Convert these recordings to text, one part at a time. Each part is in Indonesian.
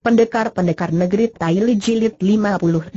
Pendekar-pendekar negeri Taili Jilid 58.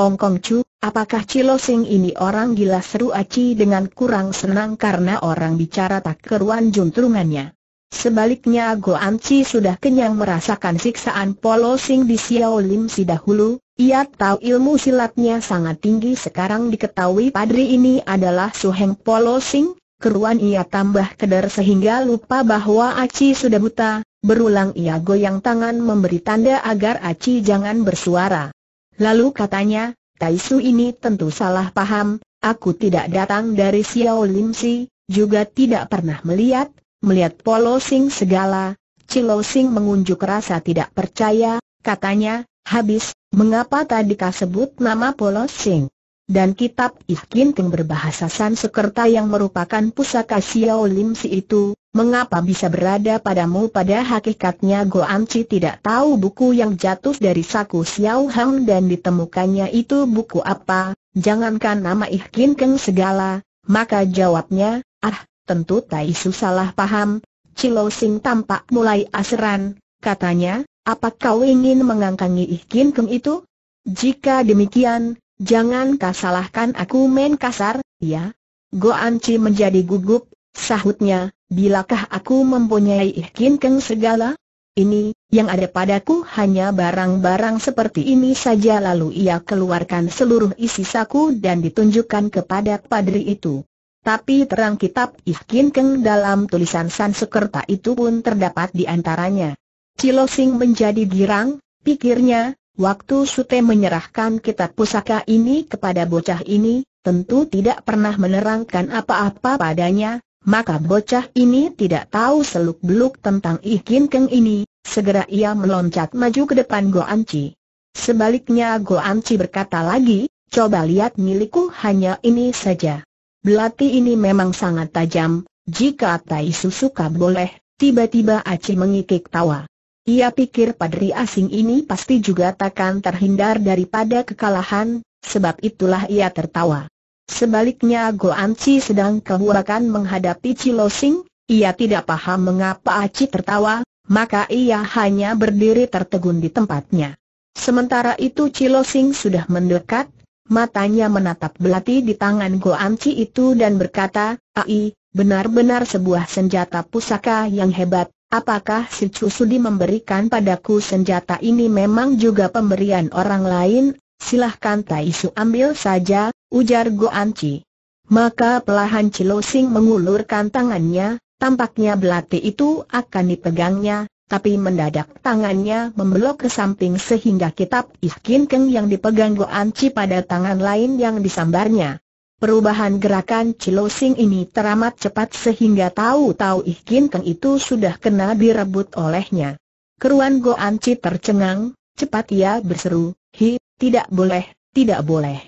Ong Kong Chu, apakah Cilo Sing ini orang gila seru Aci dengan kurang senang karena orang bicara tak keruan juntrungannya. Sebaliknya Go Anci sudah kenyang merasakan siksaan Polo Sing di Xiao Lim si dahulu, ia tahu ilmu silatnya sangat tinggi sekarang diketahui padri ini adalah Suheng Polo Sing, keruan ia tambah kedar sehingga lupa bahwa Aci sudah buta, Berulang ia goyang tangan memberi tanda agar Aci jangan bersuara. Lalu katanya, Taisu ini tentu salah paham, aku tidak datang dari Xiao Lim Si, juga tidak pernah melihat, melihat Polo Sing segala. Cilo Sing mengunjuk rasa tidak percaya, katanya, habis, mengapa tadi kau sebut nama Polo Sing? Dan kitab Ikin Teng berbahasa Sansekerta yang merupakan pusaka Xiao Lim Si itu, Mengapa bisa berada padamu pada hakikatnya Go Anci tidak tahu buku yang jatuh dari saku Xiao Hang dan ditemukannya itu buku apa, jangankan nama Ih Kin Keng segala, maka jawabnya, ah, tentu Tai Su salah paham, Cilo Sing tampak mulai aseran, katanya, apa kau ingin mengangkangi Ih Kin Keng itu? Jika demikian, jangan kasalahkan aku main kasar, ya. Go Anci menjadi gugup, sahutnya, bilakah aku mempunyai ihkin keng segala? Ini, yang ada padaku hanya barang-barang seperti ini saja lalu ia keluarkan seluruh isi saku dan ditunjukkan kepada padri itu. Tapi terang kitab ihkin keng dalam tulisan sekerta itu pun terdapat di antaranya. Cilosing menjadi girang, pikirnya, waktu Sute menyerahkan kitab pusaka ini kepada bocah ini, tentu tidak pernah menerangkan apa-apa padanya, maka bocah ini tidak tahu seluk-beluk tentang ikin Keng ini, segera ia meloncat maju ke depan Go Anci. Sebaliknya Go Anci berkata lagi, coba lihat milikku hanya ini saja. Belati ini memang sangat tajam, jika Tai Susuka boleh, tiba-tiba Aci mengikik tawa. Ia pikir padri asing ini pasti juga takkan terhindar daripada kekalahan, sebab itulah ia tertawa. Sebaliknya Go Anci sedang kehuakan menghadapi Cilo Sing, ia tidak paham mengapa Aci tertawa, maka ia hanya berdiri tertegun di tempatnya. Sementara itu Cilo Sing sudah mendekat, matanya menatap belati di tangan Go Anci itu dan berkata, Ai, benar-benar sebuah senjata pusaka yang hebat, apakah si Cusudi memberikan padaku senjata ini memang juga pemberian orang lain Silahkan Tai Su ambil saja, ujar go Chi. Maka pelahan Cilosing mengulurkan tangannya, tampaknya belati itu akan dipegangnya, tapi mendadak tangannya membelok ke samping sehingga kitab Ihkin Keng yang dipegang go Chi pada tangan lain yang disambarnya. Perubahan gerakan Cilosing ini teramat cepat sehingga tahu-tahu Ihkin Keng itu sudah kena direbut olehnya. Keruan go Chi tercengang, cepat ia berseru, Hi, tidak boleh, tidak boleh.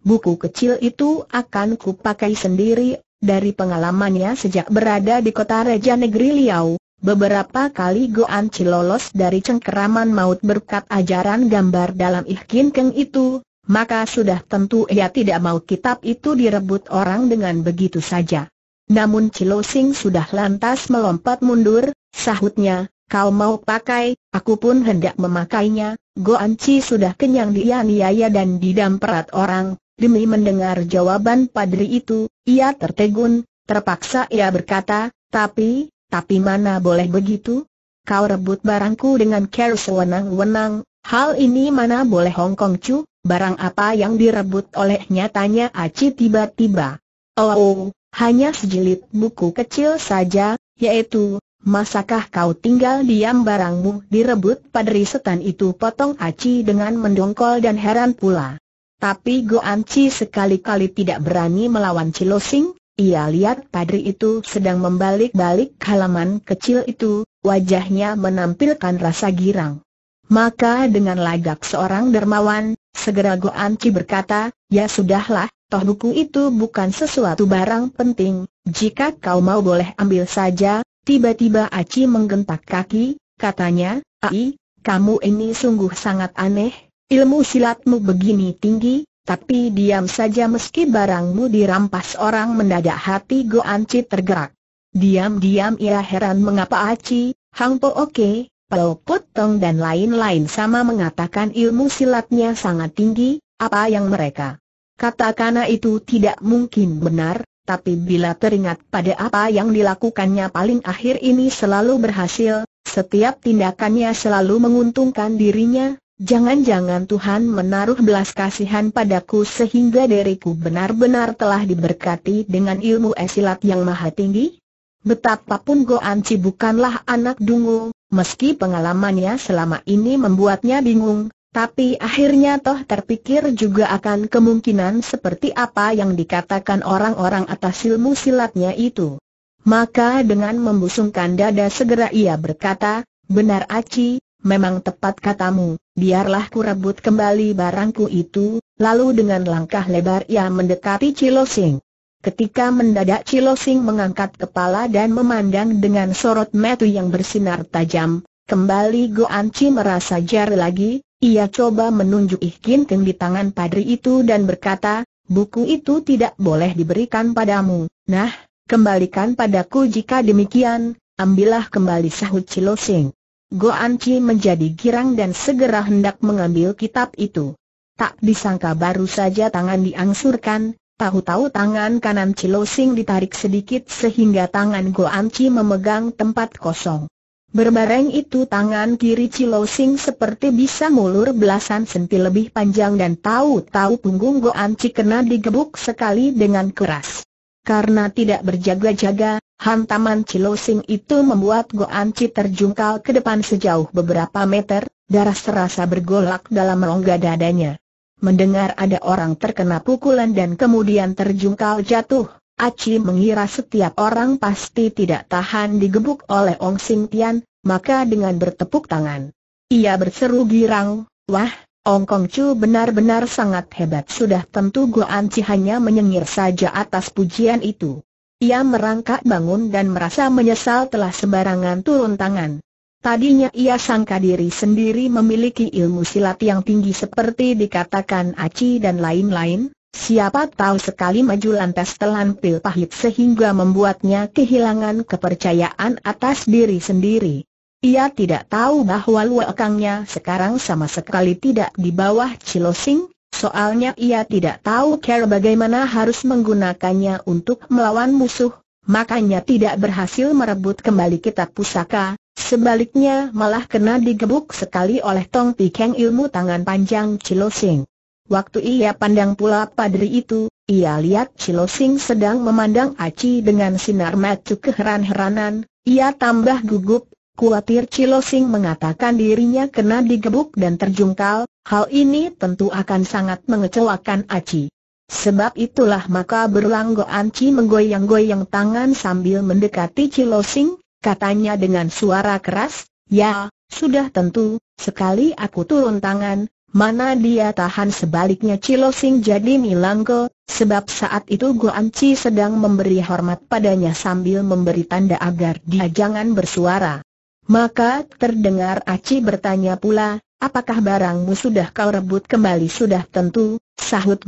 Buku kecil itu akan kupakai sendiri, dari pengalamannya sejak berada di kota Reja Negeri Liau, beberapa kali Goan Cilolos dari cengkeraman maut berkat ajaran gambar dalam ikhkin Keng itu, maka sudah tentu ia tidak mau kitab itu direbut orang dengan begitu saja. Namun Cilosing sudah lantas melompat mundur, sahutnya, Kau mau pakai, aku pun hendak memakainya, Goan Chi sudah kenyang dianiaya dan didam orang, demi mendengar jawaban padri itu, ia tertegun, terpaksa ia berkata, tapi, tapi mana boleh begitu? Kau rebut barangku dengan care sewenang-wenang, hal ini mana boleh Hong Kong cu? barang apa yang direbut olehnya tanya Aci tiba-tiba. oh, hanya sejilid buku kecil saja, yaitu Masakah kau tinggal diam barangmu direbut padri setan itu potong Aci dengan mendongkol dan heran pula. Tapi Go Anci sekali-kali tidak berani melawan Cilosing, ia lihat padri itu sedang membalik-balik halaman kecil itu, wajahnya menampilkan rasa girang. Maka dengan lagak seorang dermawan, segera Go Anci berkata, ya sudahlah, toh buku itu bukan sesuatu barang penting, jika kau mau boleh ambil saja, Tiba-tiba Aci menggentak kaki, katanya, Ai, kamu ini sungguh sangat aneh, ilmu silatmu begini tinggi, tapi diam saja meski barangmu dirampas orang mendadak hati Go Anci tergerak. Diam-diam ia heran mengapa Aci, Hang Po Oke, Pao Potong dan lain-lain sama mengatakan ilmu silatnya sangat tinggi, apa yang mereka katakan itu tidak mungkin benar, tapi bila teringat pada apa yang dilakukannya paling akhir ini selalu berhasil, setiap tindakannya selalu menguntungkan dirinya, jangan-jangan Tuhan menaruh belas kasihan padaku sehingga diriku benar-benar telah diberkati dengan ilmu esilat yang maha tinggi? Betapapun Goanci bukanlah anak dungu, meski pengalamannya selama ini membuatnya bingung, tapi akhirnya toh terpikir juga akan kemungkinan seperti apa yang dikatakan orang-orang atas ilmu silatnya itu. Maka dengan membusungkan dada segera ia berkata, benar Aci, memang tepat katamu, biarlah ku rebut kembali barangku itu, lalu dengan langkah lebar ia mendekati Cilosing. Ketika mendadak Cilosing mengangkat kepala dan memandang dengan sorot metu yang bersinar tajam, kembali Goanci merasa jari lagi, ia coba menunjuk ikinting di tangan padri itu dan berkata, buku itu tidak boleh diberikan padamu. Nah, kembalikan padaku jika demikian, ambillah kembali sahut Cilosing. Go Chi menjadi girang dan segera hendak mengambil kitab itu. Tak disangka baru saja tangan diangsurkan, Tahu-tahu tangan kanan Cilosing ditarik sedikit sehingga tangan Go Chi memegang tempat kosong. Berbareng itu tangan kiri Cilo Sing seperti bisa mulur belasan senti lebih panjang dan tahu-tahu punggung Goan Cik kena digebuk sekali dengan keras. Karena tidak berjaga-jaga, hantaman Cilo Sing itu membuat Goan Cik terjungkal ke depan sejauh beberapa meter, darah serasa bergolak dalam rongga dadanya. Mendengar ada orang terkena pukulan dan kemudian terjungkal jatuh, Aci mengira setiap orang pasti tidak tahan digebuk oleh Ong Sing Tian, maka dengan bertepuk tangan. Ia berseru girang, wah, Ong Kong Chu benar-benar sangat hebat sudah tentu Goan Chi hanya menyengir saja atas pujian itu. Ia merangkak bangun dan merasa menyesal telah sembarangan turun tangan. Tadinya ia sangka diri sendiri memiliki ilmu silat yang tinggi seperti dikatakan Aci dan lain-lain, Siapa tahu sekali maju lantas telan pil pahit sehingga membuatnya kehilangan kepercayaan atas diri sendiri. Ia tidak tahu bahwa luakangnya sekarang sama sekali tidak di bawah Cilosing, soalnya ia tidak tahu cara bagaimana harus menggunakannya untuk melawan musuh, makanya tidak berhasil merebut kembali kitab pusaka, sebaliknya malah kena digebuk sekali oleh Tong Pikeng ilmu tangan panjang Cilosing. Waktu ia pandang pula padri itu, ia lihat Cilo Sing sedang memandang Aci dengan sinar mata keheran-heranan, ia tambah gugup, kuatir Cilo Sing mengatakan dirinya kena digebuk dan terjungkal, hal ini tentu akan sangat mengecewakan Aci. Sebab itulah maka berlanggo Aci menggoyang-goyang tangan sambil mendekati Cilo Sing, katanya dengan suara keras, Ya, sudah tentu, sekali aku turun tangan, Mana dia tahan sebaliknya Cilosing jadi milang sebab saat itu Chi sedang memberi hormat padanya sambil memberi tanda agar dia jangan bersuara. Maka terdengar Aci bertanya pula, apakah barangmu sudah kau rebut kembali sudah tentu, sahut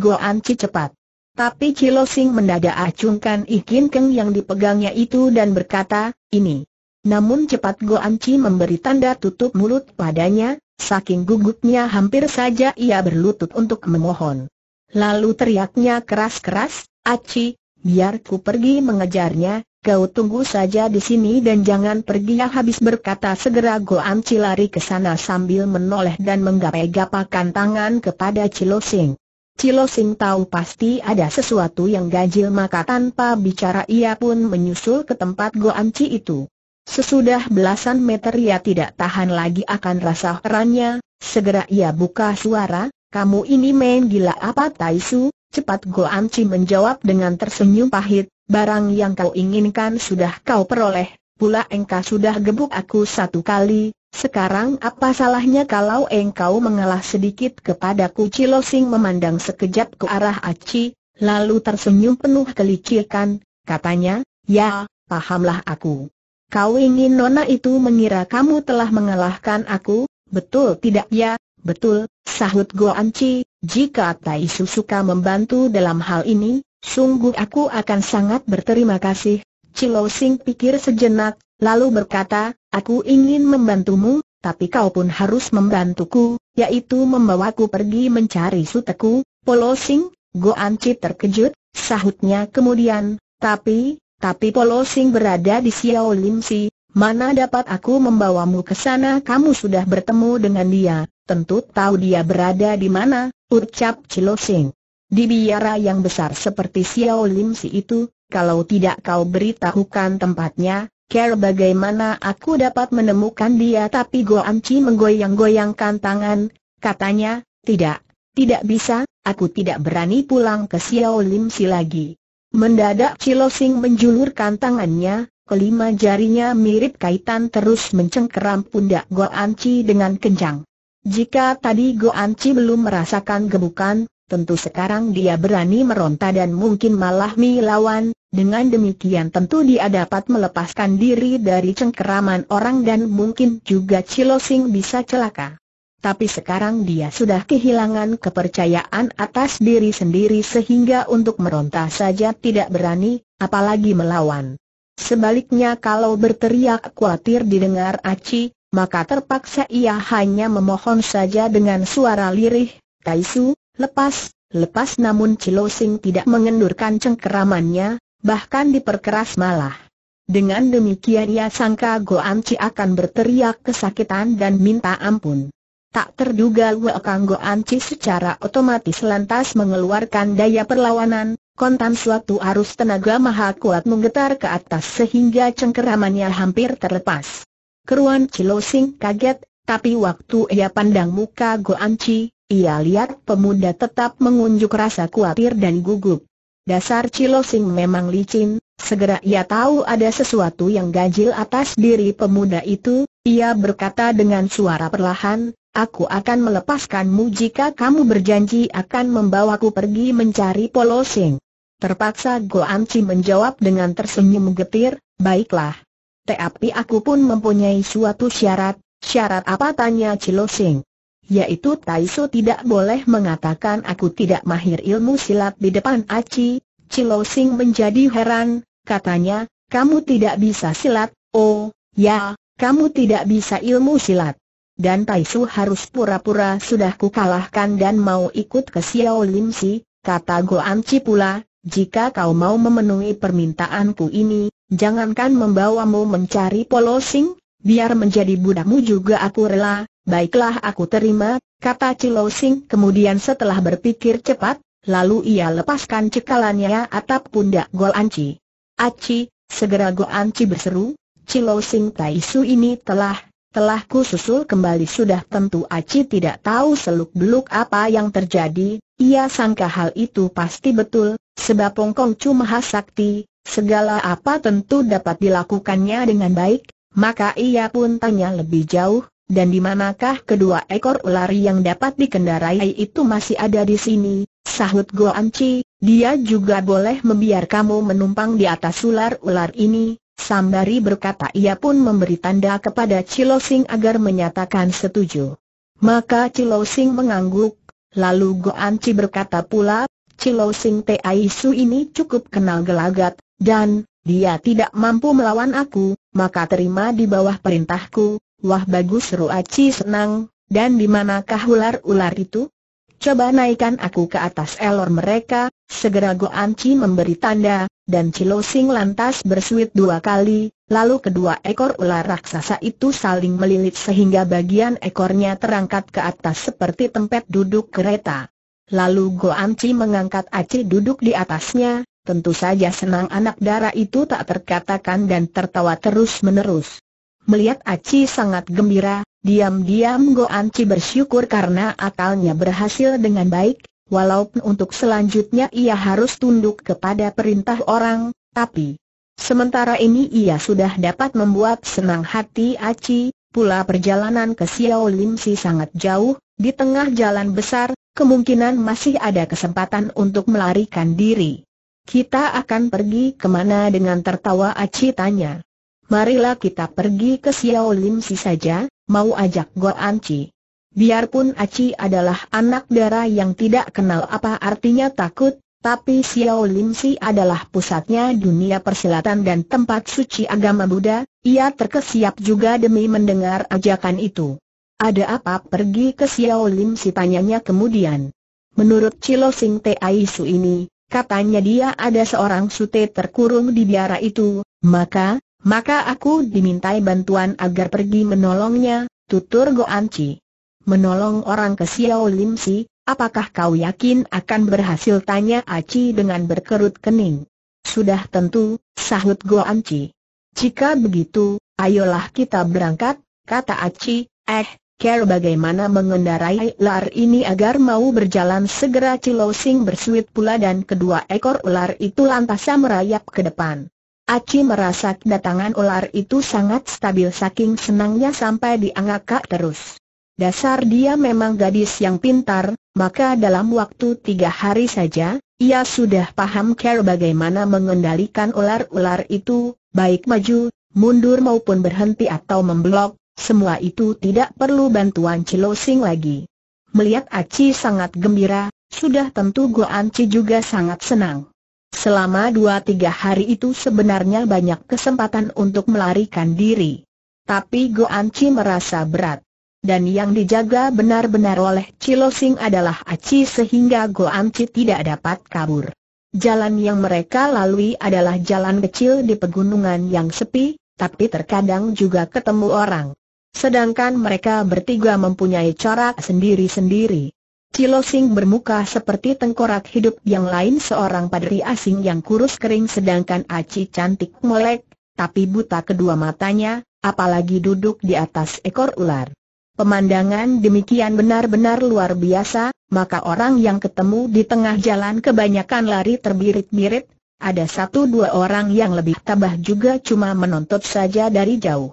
Chi cepat. Tapi Cilosing mendadak acungkan ikin keng yang dipegangnya itu dan berkata, ini. Namun cepat Chi memberi tanda tutup mulut padanya, Saking gugupnya hampir saja ia berlutut untuk memohon. Lalu teriaknya keras-keras, Aci, biar ku pergi mengejarnya, kau tunggu saja di sini dan jangan pergi ya habis berkata segera Goan Ci lari ke sana sambil menoleh dan menggapai-gapakan tangan kepada Cilosing. Cilosing tahu pasti ada sesuatu yang ganjil maka tanpa bicara ia pun menyusul ke tempat Goan Ci itu. Sesudah belasan meter ia tidak tahan lagi akan rasa herannya, segera ia buka suara, kamu ini main gila apa Taisu? Cepat go Chi menjawab dengan tersenyum pahit, barang yang kau inginkan sudah kau peroleh, pula engkau sudah gebuk aku satu kali, sekarang apa salahnya kalau engkau mengalah sedikit kepadaku Cilosing memandang sekejap ke arah Aci, lalu tersenyum penuh kelicikan, katanya, ya, pahamlah aku. Kau ingin Nona itu mengira kamu telah mengalahkan aku, betul tidak ya? Betul, sahut Anci. jika Tai suka membantu dalam hal ini, sungguh aku akan sangat berterima kasih. Cilo Sing pikir sejenak, lalu berkata, aku ingin membantumu, tapi kau pun harus membantuku, yaitu membawaku pergi mencari suteku, Polo Sing, Anci terkejut, sahutnya kemudian, tapi, tapi Polo Sing berada di Xiao Lim Si, mana dapat aku membawamu ke sana kamu sudah bertemu dengan dia, tentu tahu dia berada di mana, ucap Cilo Sing. Di biara yang besar seperti Xiao Lim Si itu, kalau tidak kau beritahukan tempatnya, ker bagaimana aku dapat menemukan dia tapi Go Anci menggoyang-goyangkan tangan, katanya, tidak, tidak bisa, aku tidak berani pulang ke Xiao Lim Si lagi. Mendadak Cilosing menjulurkan tangannya, kelima jarinya mirip kaitan terus mencengkeram pundak Goanci dengan kencang. Jika tadi Goanci belum merasakan gebukan, tentu sekarang dia berani meronta dan mungkin malah melawan, dengan demikian tentu dia dapat melepaskan diri dari cengkeraman orang dan mungkin juga Cilosing bisa celaka tapi sekarang dia sudah kehilangan kepercayaan atas diri sendiri sehingga untuk meronta saja tidak berani, apalagi melawan. Sebaliknya kalau berteriak khawatir didengar Aci, maka terpaksa ia hanya memohon saja dengan suara lirih, Taisu, lepas, lepas namun Cilosing tidak mengendurkan cengkeramannya, bahkan diperkeras malah. Dengan demikian ia sangka Goanci akan berteriak kesakitan dan minta ampun. Tak terduga Wei Kang Goanci secara otomatis lantas mengeluarkan daya perlawanan, kontan suatu arus tenaga maha kuat menggetar ke atas sehingga cengkeramannya hampir terlepas. Keruan Cilosing kaget, tapi waktu ia pandang muka Go Goanci, ia lihat pemuda tetap mengunjuk rasa khawatir dan gugup. Dasar Cilosing memang licin, segera ia tahu ada sesuatu yang ganjil atas diri pemuda itu, ia berkata dengan suara perlahan, Aku akan melepaskanmu jika kamu berjanji akan membawaku pergi mencari Polo Sing. Terpaksa Chi menjawab dengan tersenyum getir, baiklah. Tapi aku pun mempunyai suatu syarat, syarat apa tanya Cilo Sing. Yaitu Taiso tidak boleh mengatakan aku tidak mahir ilmu silat di depan Aci, Cilo Sing menjadi heran, katanya, kamu tidak bisa silat, oh, ya, kamu tidak bisa ilmu silat dan Taisu harus pura-pura sudah kukalahkan dan mau ikut ke Xiao Lim Si, kata Goh Chi pula, jika kau mau memenuhi permintaanku ini, jangankan membawamu mencari polosing, biar menjadi budakmu juga aku rela, baiklah aku terima, kata Cilosing kemudian setelah berpikir cepat, lalu ia lepaskan cekalannya atap pundak An Chi. Aci, segera Goh Chi berseru, Cilosing Taisu ini telah setelah ku susul kembali sudah tentu Aci tidak tahu seluk-beluk apa yang terjadi, ia sangka hal itu pasti betul, sebab Pongkong cuma hasakti, segala apa tentu dapat dilakukannya dengan baik, maka ia pun tanya lebih jauh, dan di manakah kedua ekor ular yang dapat dikendarai itu masih ada di sini? Sahut Anci, dia juga boleh membiarkanmu menumpang di atas ular-ular ini, Sambari berkata ia pun memberi tanda kepada Cilosing agar menyatakan setuju. Maka Cilosing mengangguk, lalu Goan berkata pula, Cilosing T.I. ini cukup kenal gelagat, dan dia tidak mampu melawan aku, maka terima di bawah perintahku, wah bagus Ruachi senang, dan di manakah ular-ular itu? coba naikkan aku ke atas elor mereka, segera Chi memberi tanda, dan Cilosing lantas bersuit dua kali, lalu kedua ekor ular raksasa itu saling melilit sehingga bagian ekornya terangkat ke atas seperti tempat duduk kereta. Lalu Chi mengangkat Aci duduk di atasnya, tentu saja senang anak darah itu tak terkatakan dan tertawa terus-menerus. Melihat Aci sangat gembira, Diam-diam Anci bersyukur karena akalnya berhasil dengan baik, walaupun untuk selanjutnya ia harus tunduk kepada perintah orang, tapi sementara ini ia sudah dapat membuat senang hati Aci, pula perjalanan ke Xiao sangat jauh, di tengah jalan besar, kemungkinan masih ada kesempatan untuk melarikan diri. Kita akan pergi kemana dengan tertawa Aci tanya. Marilah kita pergi ke Xiao saja, mau ajak Go Anci. Biarpun Aci adalah anak darah yang tidak kenal apa artinya takut, tapi Xiao Lim Si adalah pusatnya dunia persilatan dan tempat suci agama Buddha, ia terkesiap juga demi mendengar ajakan itu. Ada apa pergi ke Xiao Lim Si tanyanya kemudian. Menurut Cilo Sing Ai Su ini, katanya dia ada seorang sute terkurung di biara itu, maka, maka aku dimintai bantuan agar pergi menolongnya, tutur Goanci. Menolong orang ke Xiao Lim Si, apakah kau yakin akan berhasil tanya Aci dengan berkerut kening? Sudah tentu, sahut Goanci. Jika begitu, ayolah kita berangkat, kata Aci, eh, Care bagaimana mengendarai ular ini agar mau berjalan segera Cilosing bersuit pula dan kedua ekor ular itu lantas merayap ke depan. Aci merasa kedatangan ular itu sangat stabil saking senangnya sampai dianggak terus. Dasar dia memang gadis yang pintar, maka dalam waktu tiga hari saja, ia sudah paham care bagaimana mengendalikan ular-ular itu, baik maju, mundur maupun berhenti atau memblok, semua itu tidak perlu bantuan Cilosing lagi. Melihat Aci sangat gembira, sudah tentu Goanci juga sangat senang. Selama dua-tiga hari itu sebenarnya banyak kesempatan untuk melarikan diri. Tapi Go Anci merasa berat. Dan yang dijaga benar-benar oleh Cilosing adalah Aci sehingga Go Anci tidak dapat kabur. Jalan yang mereka lalui adalah jalan kecil di pegunungan yang sepi, tapi terkadang juga ketemu orang. Sedangkan mereka bertiga mempunyai corak sendiri-sendiri. Cilosing bermuka seperti tengkorak hidup yang lain seorang padri asing yang kurus kering sedangkan Aci cantik melek, tapi buta kedua matanya, apalagi duduk di atas ekor ular. Pemandangan demikian benar-benar luar biasa, maka orang yang ketemu di tengah jalan kebanyakan lari terbirit-birit, ada satu dua orang yang lebih tabah juga cuma menonton saja dari jauh.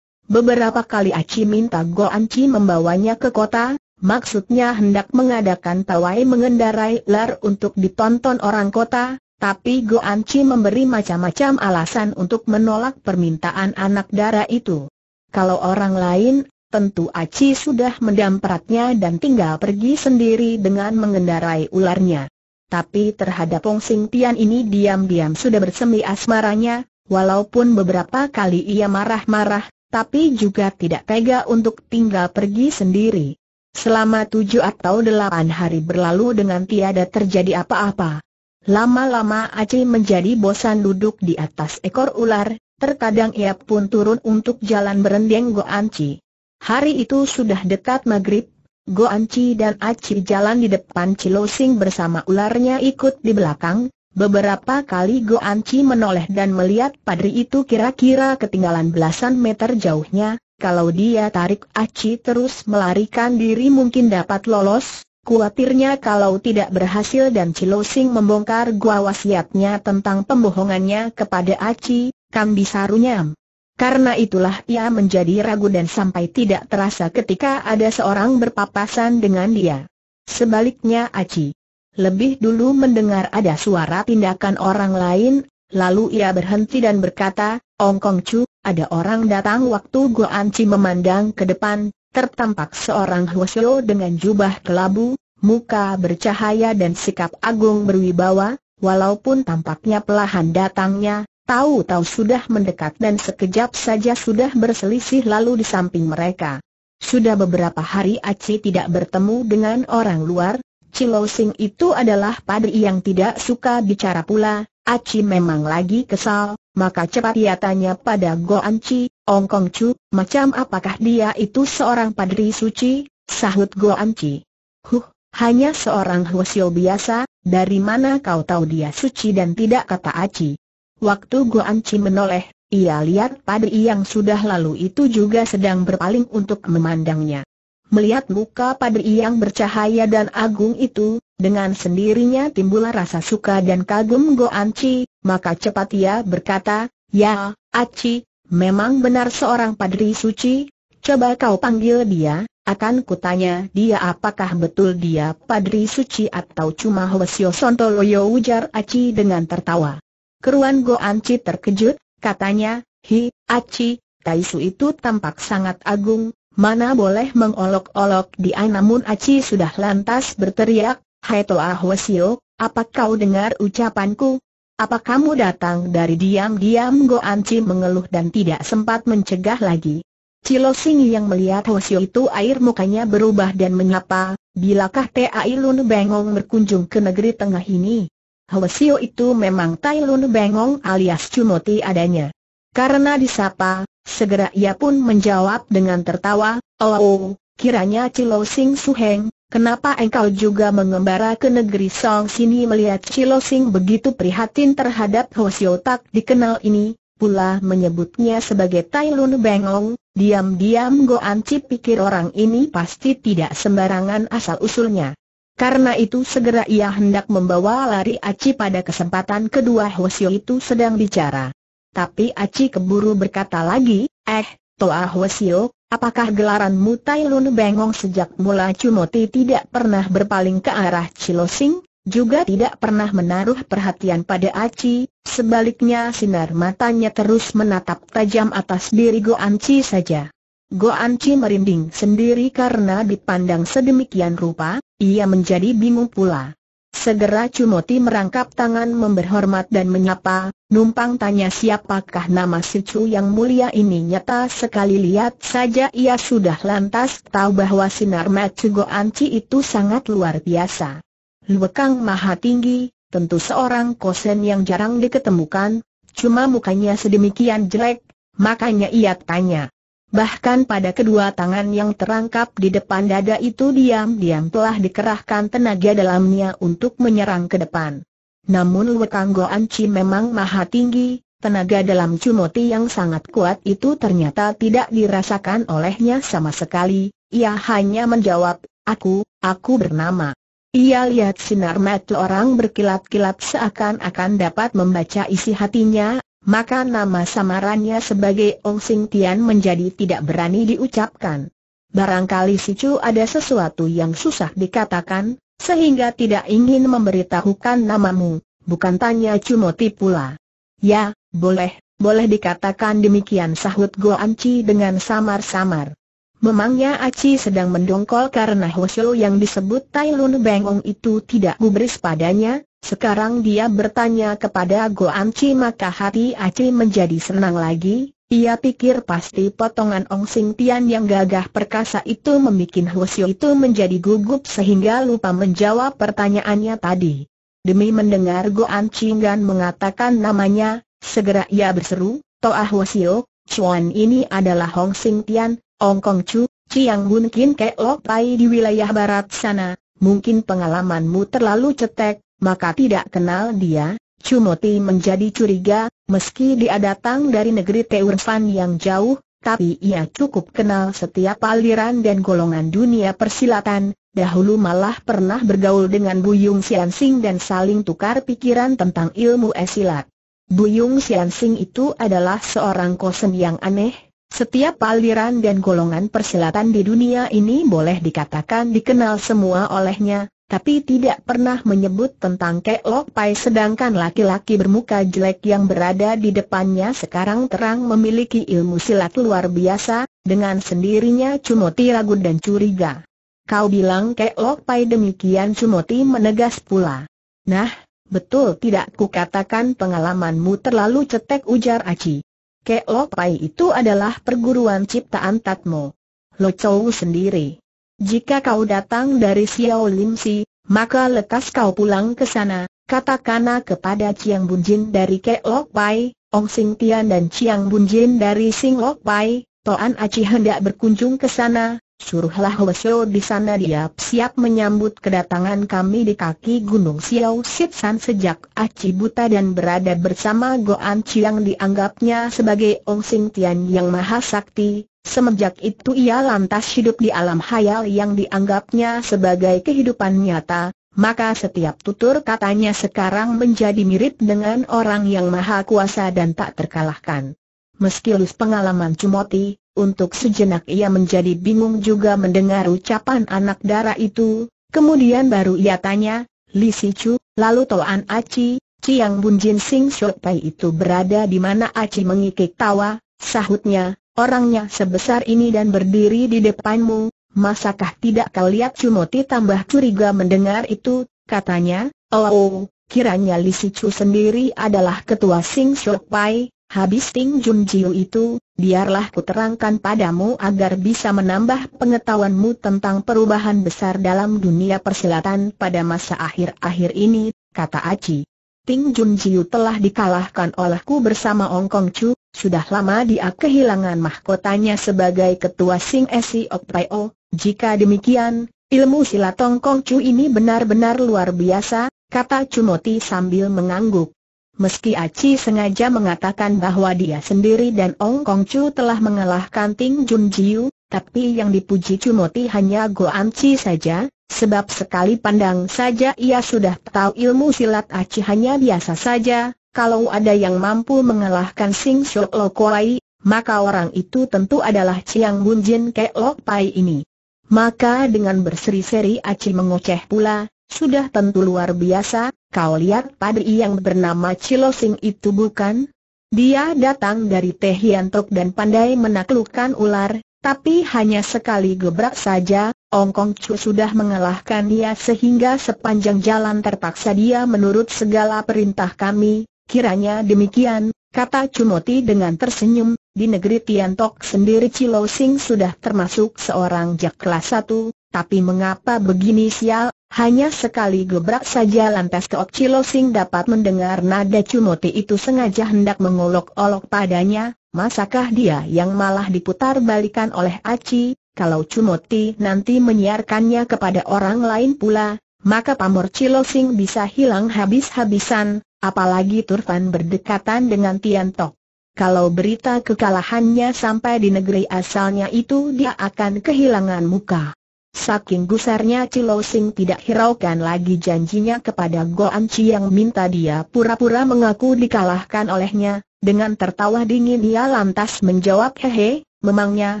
Beberapa kali Aci minta Go Anci membawanya ke kota, Maksudnya hendak mengadakan pawai mengendarai ular untuk ditonton orang kota, tapi Go Chi memberi macam-macam alasan untuk menolak permintaan anak dara itu. Kalau orang lain, tentu Aci sudah mendampratnya dan tinggal pergi sendiri dengan mengendarai ularnya. Tapi terhadap Wong Sing Tian ini diam-diam sudah bersemi asmaranya, walaupun beberapa kali ia marah-marah, tapi juga tidak tega untuk tinggal pergi sendiri. Selama tujuh atau delapan hari berlalu dengan tiada terjadi apa-apa. Lama-lama Aci menjadi bosan duduk di atas ekor ular, terkadang ia pun turun untuk jalan berendeng Anci. Hari itu sudah dekat maghrib, Go Anci dan Aci jalan di depan Cilosing bersama ularnya ikut di belakang, Beberapa kali Go Anci menoleh dan melihat padri itu kira-kira ketinggalan belasan meter jauhnya, kalau dia tarik aci terus melarikan diri mungkin dapat lolos, Kuatirnya kalau tidak berhasil dan Cilosing membongkar gua wasiatnya tentang pembohongannya kepada Aci, kan bisa runyam. Karena itulah ia menjadi ragu dan sampai tidak terasa ketika ada seorang berpapasan dengan dia. Sebaliknya Aci lebih dulu mendengar ada suara tindakan orang lain, lalu ia berhenti dan berkata, Ong Kong Chu, ada orang datang waktu An Chi memandang ke depan, tertampak seorang Hwasyo dengan jubah kelabu, muka bercahaya dan sikap agung berwibawa, walaupun tampaknya pelahan datangnya, tahu-tahu sudah mendekat dan sekejap saja sudah berselisih lalu di samping mereka. Sudah beberapa hari Aci tidak bertemu dengan orang luar, Cilosing itu adalah padri yang tidak suka bicara pula, Aci memang lagi kesal, maka cepat ia tanya pada Goan Chi, Ong Kong Chu, macam apakah dia itu seorang padri suci? Sahut Goan Chi. Huh, hanya seorang hwasio biasa, dari mana kau tahu dia suci dan tidak kata Aci? Waktu Goan Chi menoleh, ia lihat padri yang sudah lalu itu juga sedang berpaling untuk memandangnya. Melihat muka padri yang bercahaya dan agung itu, dengan sendirinya timbul rasa suka dan kagum Goan Chi, maka cepat ia berkata, Ya, Aci, memang benar seorang padri suci, coba kau panggil dia, akan kutanya dia apakah betul dia padri suci atau cuma Hwesyo Sontoloyo ujar Aci dengan tertawa. Keruan Go Anci terkejut, katanya, Hi, Aci, Taisu itu tampak sangat agung, mana boleh mengolok-olok dia namun Aci sudah lantas berteriak, Hai Toa Hwesyo, apa kau dengar ucapanku, apa kamu datang dari diam-diam Go Anci mengeluh dan tidak sempat mencegah lagi. Cilo Sing yang melihat Hosio itu air mukanya berubah dan menyapa, bilakah Tai Lun Bengong berkunjung ke negeri tengah ini? Hosio itu memang Tai Lun Bengong alias Cumoti adanya. Karena disapa, segera ia pun menjawab dengan tertawa, oh, oh kiranya Cilo Sing Suheng, Kenapa engkau juga mengembara ke negeri Song sini melihat Chilo Sing begitu prihatin terhadap Ho Siu Tak dikenal ini, pula menyebutnya sebagai Tai Lun Bengong, diam-diam Go Anci pikir orang ini pasti tidak sembarangan asal-usulnya. Karena itu segera ia hendak membawa lari Aci pada kesempatan kedua Siu itu sedang bicara. Tapi Aci keburu berkata lagi, eh, Toa Siu, Apakah gelaran Mutai Lun Bengong sejak mula Cumoti tidak pernah berpaling ke arah Cilosing, juga tidak pernah menaruh perhatian pada Aci, sebaliknya sinar matanya terus menatap tajam atas diri Go Anci saja. Go Anci merinding sendiri karena dipandang sedemikian rupa, ia menjadi bingung pula. Segera Cumoti merangkap tangan memberhormat dan menyapa, numpang tanya siapakah nama si Cu yang mulia ini nyata sekali lihat saja ia sudah lantas tahu bahwa sinar go Anci itu sangat luar biasa. Luwekang maha tinggi, tentu seorang kosen yang jarang diketemukan, cuma mukanya sedemikian jelek, makanya ia tanya, bahkan pada kedua tangan yang terangkap di depan dada itu diam-diam telah dikerahkan tenaga dalamnya untuk menyerang ke depan. Namun Wekang Chi memang maha tinggi, tenaga dalam Cumoti yang sangat kuat itu ternyata tidak dirasakan olehnya sama sekali, ia hanya menjawab, aku, aku bernama. Ia lihat sinar mata orang berkilat-kilat seakan-akan dapat membaca isi hatinya, maka nama samarannya sebagai Ong Sing Tian menjadi tidak berani diucapkan. Barangkali si Chu ada sesuatu yang susah dikatakan, sehingga tidak ingin memberitahukan namamu, bukan tanya Chu Moti pula. Ya, boleh, boleh dikatakan demikian sahut Anci dengan samar-samar. Memangnya Aci sedang mendongkol karena Hoshio yang disebut Tai Lun Bengong itu tidak gubris padanya, sekarang dia bertanya kepada Go Anci maka hati Aci menjadi senang lagi, ia pikir pasti potongan Ong Sing Tian yang gagah perkasa itu membuat Hoshio itu menjadi gugup sehingga lupa menjawab pertanyaannya tadi. Demi mendengar Go Anci Gan mengatakan namanya, segera ia berseru, Toa Hoshio, Chuan ini adalah Hong Sing Tian, Ong Kong Chu, Chiang Bun Kin Kek Lok Pai di wilayah barat sana, mungkin pengalamanmu terlalu cetek, maka tidak kenal dia. Cumoti menjadi curiga, meski dia datang dari negeri Teurfan yang jauh, tapi ia cukup kenal setiap aliran dan golongan dunia persilatan, dahulu malah pernah bergaul dengan Buyung Siansing dan saling tukar pikiran tentang ilmu esilat. Buyung Siansing itu adalah seorang kosen yang aneh, setiap aliran dan golongan persilatan di dunia ini boleh dikatakan dikenal semua olehnya, tapi tidak pernah menyebut tentang Keok Pai sedangkan laki-laki bermuka jelek yang berada di depannya sekarang terang memiliki ilmu silat luar biasa, dengan sendirinya Cumoti ragu dan curiga. Kau bilang Keok Pai demikian Cumoti menegas pula. Nah, betul tidak kukatakan pengalamanmu terlalu cetek ujar Aci. Pai itu adalah perguruan ciptaan Tatmo. Lo Chou sendiri. Jika kau datang dari Xiao Lim Si, maka lekas kau pulang ke sana, katakanlah kepada Chiang Jin dari Pai, Ong Sing Tian dan Chiang Jin dari Sing Lok Pai, Toan Aci hendak berkunjung ke sana, suruhlah Lesio di sana dia siap menyambut kedatangan kami di kaki Gunung Xiao Sitsan sejak Aci Buta dan berada bersama Goan Chiang dianggapnya sebagai Ong Sing Tian yang maha sakti. Semenjak itu ia lantas hidup di alam hayal yang dianggapnya sebagai kehidupan nyata, maka setiap tutur katanya sekarang menjadi mirip dengan orang yang maha kuasa dan tak terkalahkan. Meski lus pengalaman Cumoti, untuk sejenak ia menjadi bingung juga mendengar ucapan anak darah itu, kemudian baru ia tanya, Li Si Chu, lalu Toan Aci, Ciang Bun Jin Sing Shok Pai itu berada di mana Aci mengikik tawa, sahutnya, orangnya sebesar ini dan berdiri di depanmu, masakah tidak kau lihat Chu Moti tambah curiga mendengar itu, katanya, oh, oh kiranya Li Si Chu sendiri adalah ketua Sing Shok Pai, habis Ting Jun Jiu itu, biarlah kuterangkan padamu agar bisa menambah pengetahuanmu tentang perubahan besar dalam dunia persilatan pada masa akhir-akhir ini, kata Aci. Ting Junjiu telah dikalahkan olehku bersama Ong Kong Chu, sudah lama dia kehilangan mahkotanya sebagai ketua Sing Esi Ok Pai O. Jika demikian, ilmu silat Ong Kong Chu ini benar-benar luar biasa, kata Cumoti sambil mengangguk. Meski Aci sengaja mengatakan bahwa dia sendiri dan Ong Kong Chu telah mengalahkan Ting Jun Jiu, tapi yang dipuji Cumoti hanya Goan Chi saja, sebab sekali pandang saja ia sudah tahu ilmu silat Aci hanya biasa saja, kalau ada yang mampu mengalahkan Sing Shok Lo Kuai, maka orang itu tentu adalah Chiang Bun Jin Kek Lok Pai ini. Maka dengan berseri-seri Aci mengoceh pula, sudah tentu luar biasa, Kau lihat padri yang bernama Cilosing itu bukan? Dia datang dari Tehian Tok dan pandai menaklukkan ular, tapi hanya sekali gebrak saja, Kong Chu sudah mengalahkan dia sehingga sepanjang jalan terpaksa dia menurut segala perintah kami, kiranya demikian, kata Cumoti dengan tersenyum, di negeri Tian Tok sendiri Cilosing sudah termasuk seorang jak kelas Satu, tapi mengapa begini sial, hanya sekali gebrak saja lantas Keok Cilo Sing dapat mendengar nada Cumoti itu sengaja hendak mengolok-olok padanya, masakah dia yang malah diputar balikan oleh Aci, kalau Cumoti nanti menyiarkannya kepada orang lain pula, maka pamor Cilosing Sing bisa hilang habis-habisan, apalagi Turfan berdekatan dengan Tok. Kalau berita kekalahannya sampai di negeri asalnya itu dia akan kehilangan muka. Saking gusarnya Cilosing Sing tidak hiraukan lagi janjinya kepada An Chi yang minta dia pura-pura mengaku dikalahkan olehnya, dengan tertawa dingin ia lantas menjawab hehe, memangnya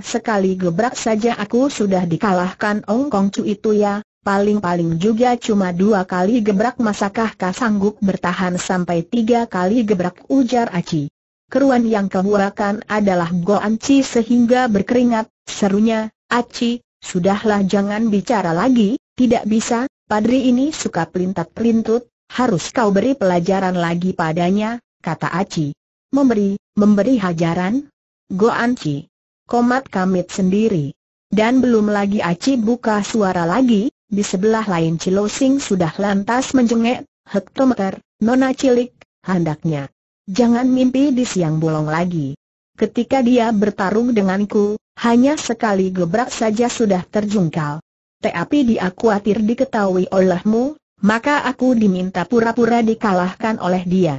sekali gebrak saja aku sudah dikalahkan Ong Kong Chu itu ya, paling-paling juga cuma dua kali gebrak masakah kah sanggup bertahan sampai tiga kali gebrak ujar Aci. Keruan yang kehuakan adalah An Chi sehingga berkeringat, serunya, Aci, Sudahlah jangan bicara lagi, tidak bisa, padri ini suka pelintat-pelintut, harus kau beri pelajaran lagi padanya, kata Aci. Memberi, memberi hajaran? Go Anci, Komat kamit sendiri. Dan belum lagi Aci buka suara lagi, di sebelah lain Cilosing sudah lantas menjengek, hektometer, nona cilik, hendaknya Jangan mimpi di siang bolong lagi. Ketika dia bertarung denganku, hanya sekali gebrak saja sudah terjungkal. Tapi dia khawatir diketahui olehmu, maka aku diminta pura-pura dikalahkan oleh dia.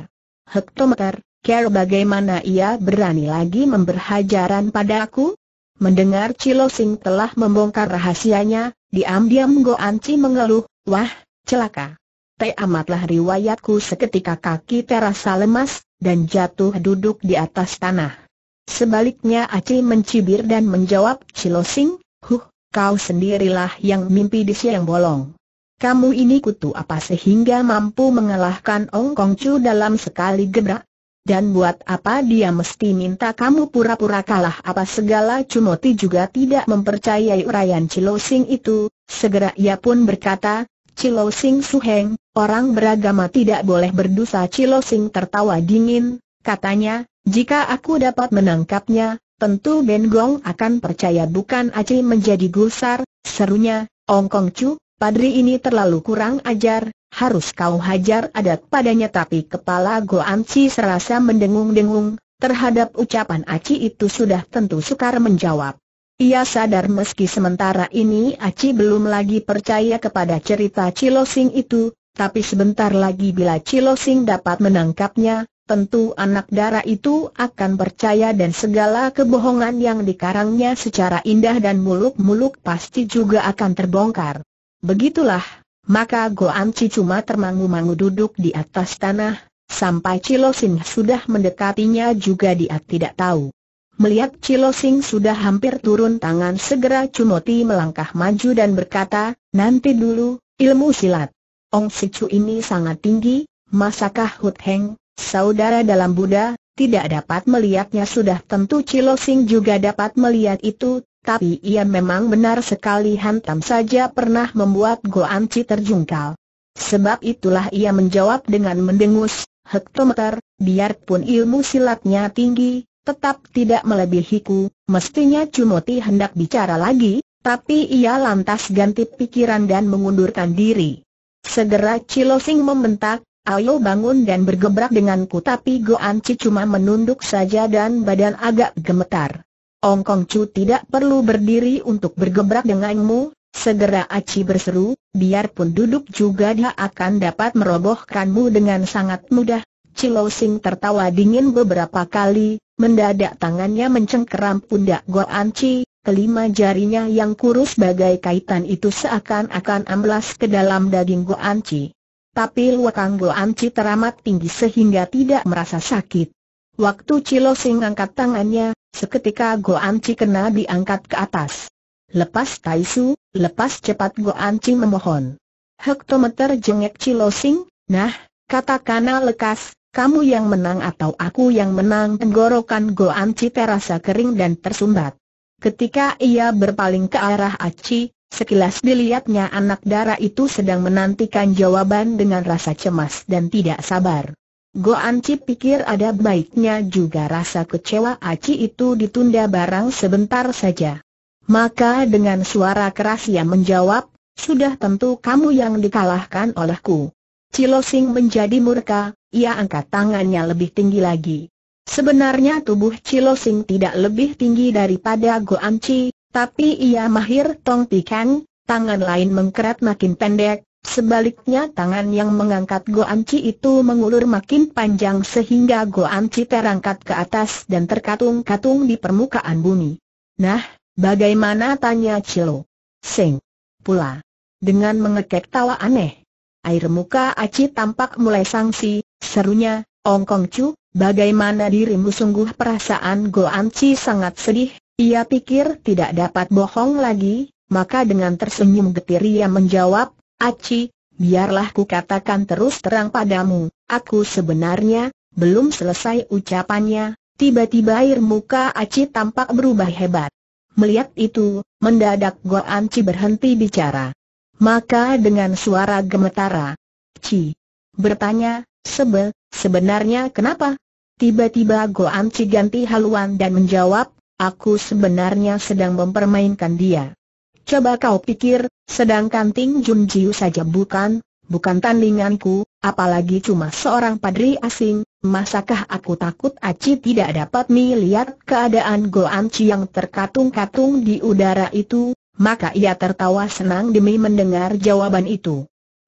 Hektometer, care bagaimana ia berani lagi memberhajaran pada aku? Mendengar Cilosing telah membongkar rahasianya, diam-diam Go Anci mengeluh, wah, celaka. Amatlah riwayatku seketika kaki terasa lemas, dan jatuh duduk di atas tanah. Sebaliknya Aci mencibir dan menjawab, Cilosing, huh, kau sendirilah yang mimpi di siang bolong. Kamu ini kutu apa sehingga mampu mengalahkan Ong Kong Chu dalam sekali gebrak? Dan buat apa dia mesti minta kamu pura-pura kalah apa segala Cumoti juga tidak mempercayai urayan Cilosing itu, segera ia pun berkata, Cilosing Suheng, orang beragama tidak boleh berdosa Cilosing tertawa dingin, Katanya, jika aku dapat menangkapnya, tentu Ben Gong akan percaya bukan Aci menjadi gusar, serunya, Ong Kong Chu, padri ini terlalu kurang ajar, harus kau hajar adat padanya tapi kepala An Ci serasa mendengung-dengung, terhadap ucapan Aci itu sudah tentu sukar menjawab. Ia sadar meski sementara ini Aci belum lagi percaya kepada cerita Cilosing itu, tapi sebentar lagi bila Cilosing dapat menangkapnya, tentu anak dara itu akan percaya dan segala kebohongan yang dikarangnya secara indah dan muluk-muluk pasti juga akan terbongkar. Begitulah, maka Goan Ci cuma termangu-mangu duduk di atas tanah, sampai Cilosing sudah mendekatinya juga dia tidak tahu. Melihat Cilosing sudah hampir turun tangan segera Cumoti melangkah maju dan berkata, nanti dulu, ilmu silat. Ong Sicu ini sangat tinggi, masakah Hut Heng, Saudara dalam Buddha, tidak dapat melihatnya sudah tentu Cilosing juga dapat melihat itu, tapi ia memang benar sekali hantam saja pernah membuat Goan Anci terjungkal. Sebab itulah ia menjawab dengan mendengus, hektometer, biarpun ilmu silatnya tinggi, tetap tidak melebihiku, mestinya Cumoti hendak bicara lagi, tapi ia lantas ganti pikiran dan mengundurkan diri. Segera Cilosing membentak, Ayo bangun dan bergebrak denganku tapi Goan Chi cuma menunduk saja dan badan agak gemetar. Ong Kong Chu tidak perlu berdiri untuk bergebrak denganmu, segera Aci berseru, biarpun duduk juga dia akan dapat merobohkanmu dengan sangat mudah. Cilau Sing tertawa dingin beberapa kali, mendadak tangannya mencengkeram pundak Goan Chi, Kelima jarinya yang kurus bagai kaitan itu seakan-akan amblas ke dalam daging Chi tapi luakang Goanci teramat tinggi sehingga tidak merasa sakit. Waktu Cilo Sing angkat tangannya, seketika Goanci kena diangkat ke atas. Lepas Taisu, lepas cepat Goanci memohon. Hektometer jengek Cilo Sing, nah, katakanlah lekas, kamu yang menang atau aku yang menang tenggorokan Goanci terasa kering dan tersumbat. Ketika ia berpaling ke arah Aci, Sekilas dilihatnya anak darah itu sedang menantikan jawaban dengan rasa cemas dan tidak sabar. Goan Anci pikir ada baiknya juga rasa kecewa Aci itu ditunda barang sebentar saja. Maka dengan suara keras ia menjawab, sudah tentu kamu yang dikalahkan olehku. Cilosing menjadi murka, ia angkat tangannya lebih tinggi lagi. Sebenarnya tubuh Cilosing tidak lebih tinggi daripada Goan Anci. Tapi ia mahir tong tikan, tangan lain mengkerat makin pendek, sebaliknya tangan yang mengangkat goanci itu mengulur makin panjang sehingga goanci terangkat ke atas dan terkatung-katung di permukaan bumi. Nah, bagaimana tanya Cilo? Seng. Pula. Dengan mengekek tawa aneh. Air muka Aci tampak mulai sangsi, serunya, Ongkong Chu, bagaimana dirimu sungguh perasaan Goan Ci sangat sedih, ia pikir tidak dapat bohong lagi, maka dengan tersenyum getir ia menjawab, Aci, biarlah ku katakan terus terang padamu, aku sebenarnya, belum selesai ucapannya, tiba-tiba air muka Aci tampak berubah hebat. Melihat itu, mendadak Go Anci berhenti bicara. Maka dengan suara gemetara, Ci, bertanya, Sebe, sebenarnya kenapa? Tiba-tiba Go Anci ganti haluan dan menjawab, aku sebenarnya sedang mempermainkan dia. Coba kau pikir, sedangkan Ting Jun Jiu saja bukan, bukan tandinganku, apalagi cuma seorang padri asing, masakah aku takut Aci tidak dapat melihat keadaan An Chi yang terkatung-katung di udara itu, maka ia tertawa senang demi mendengar jawaban itu.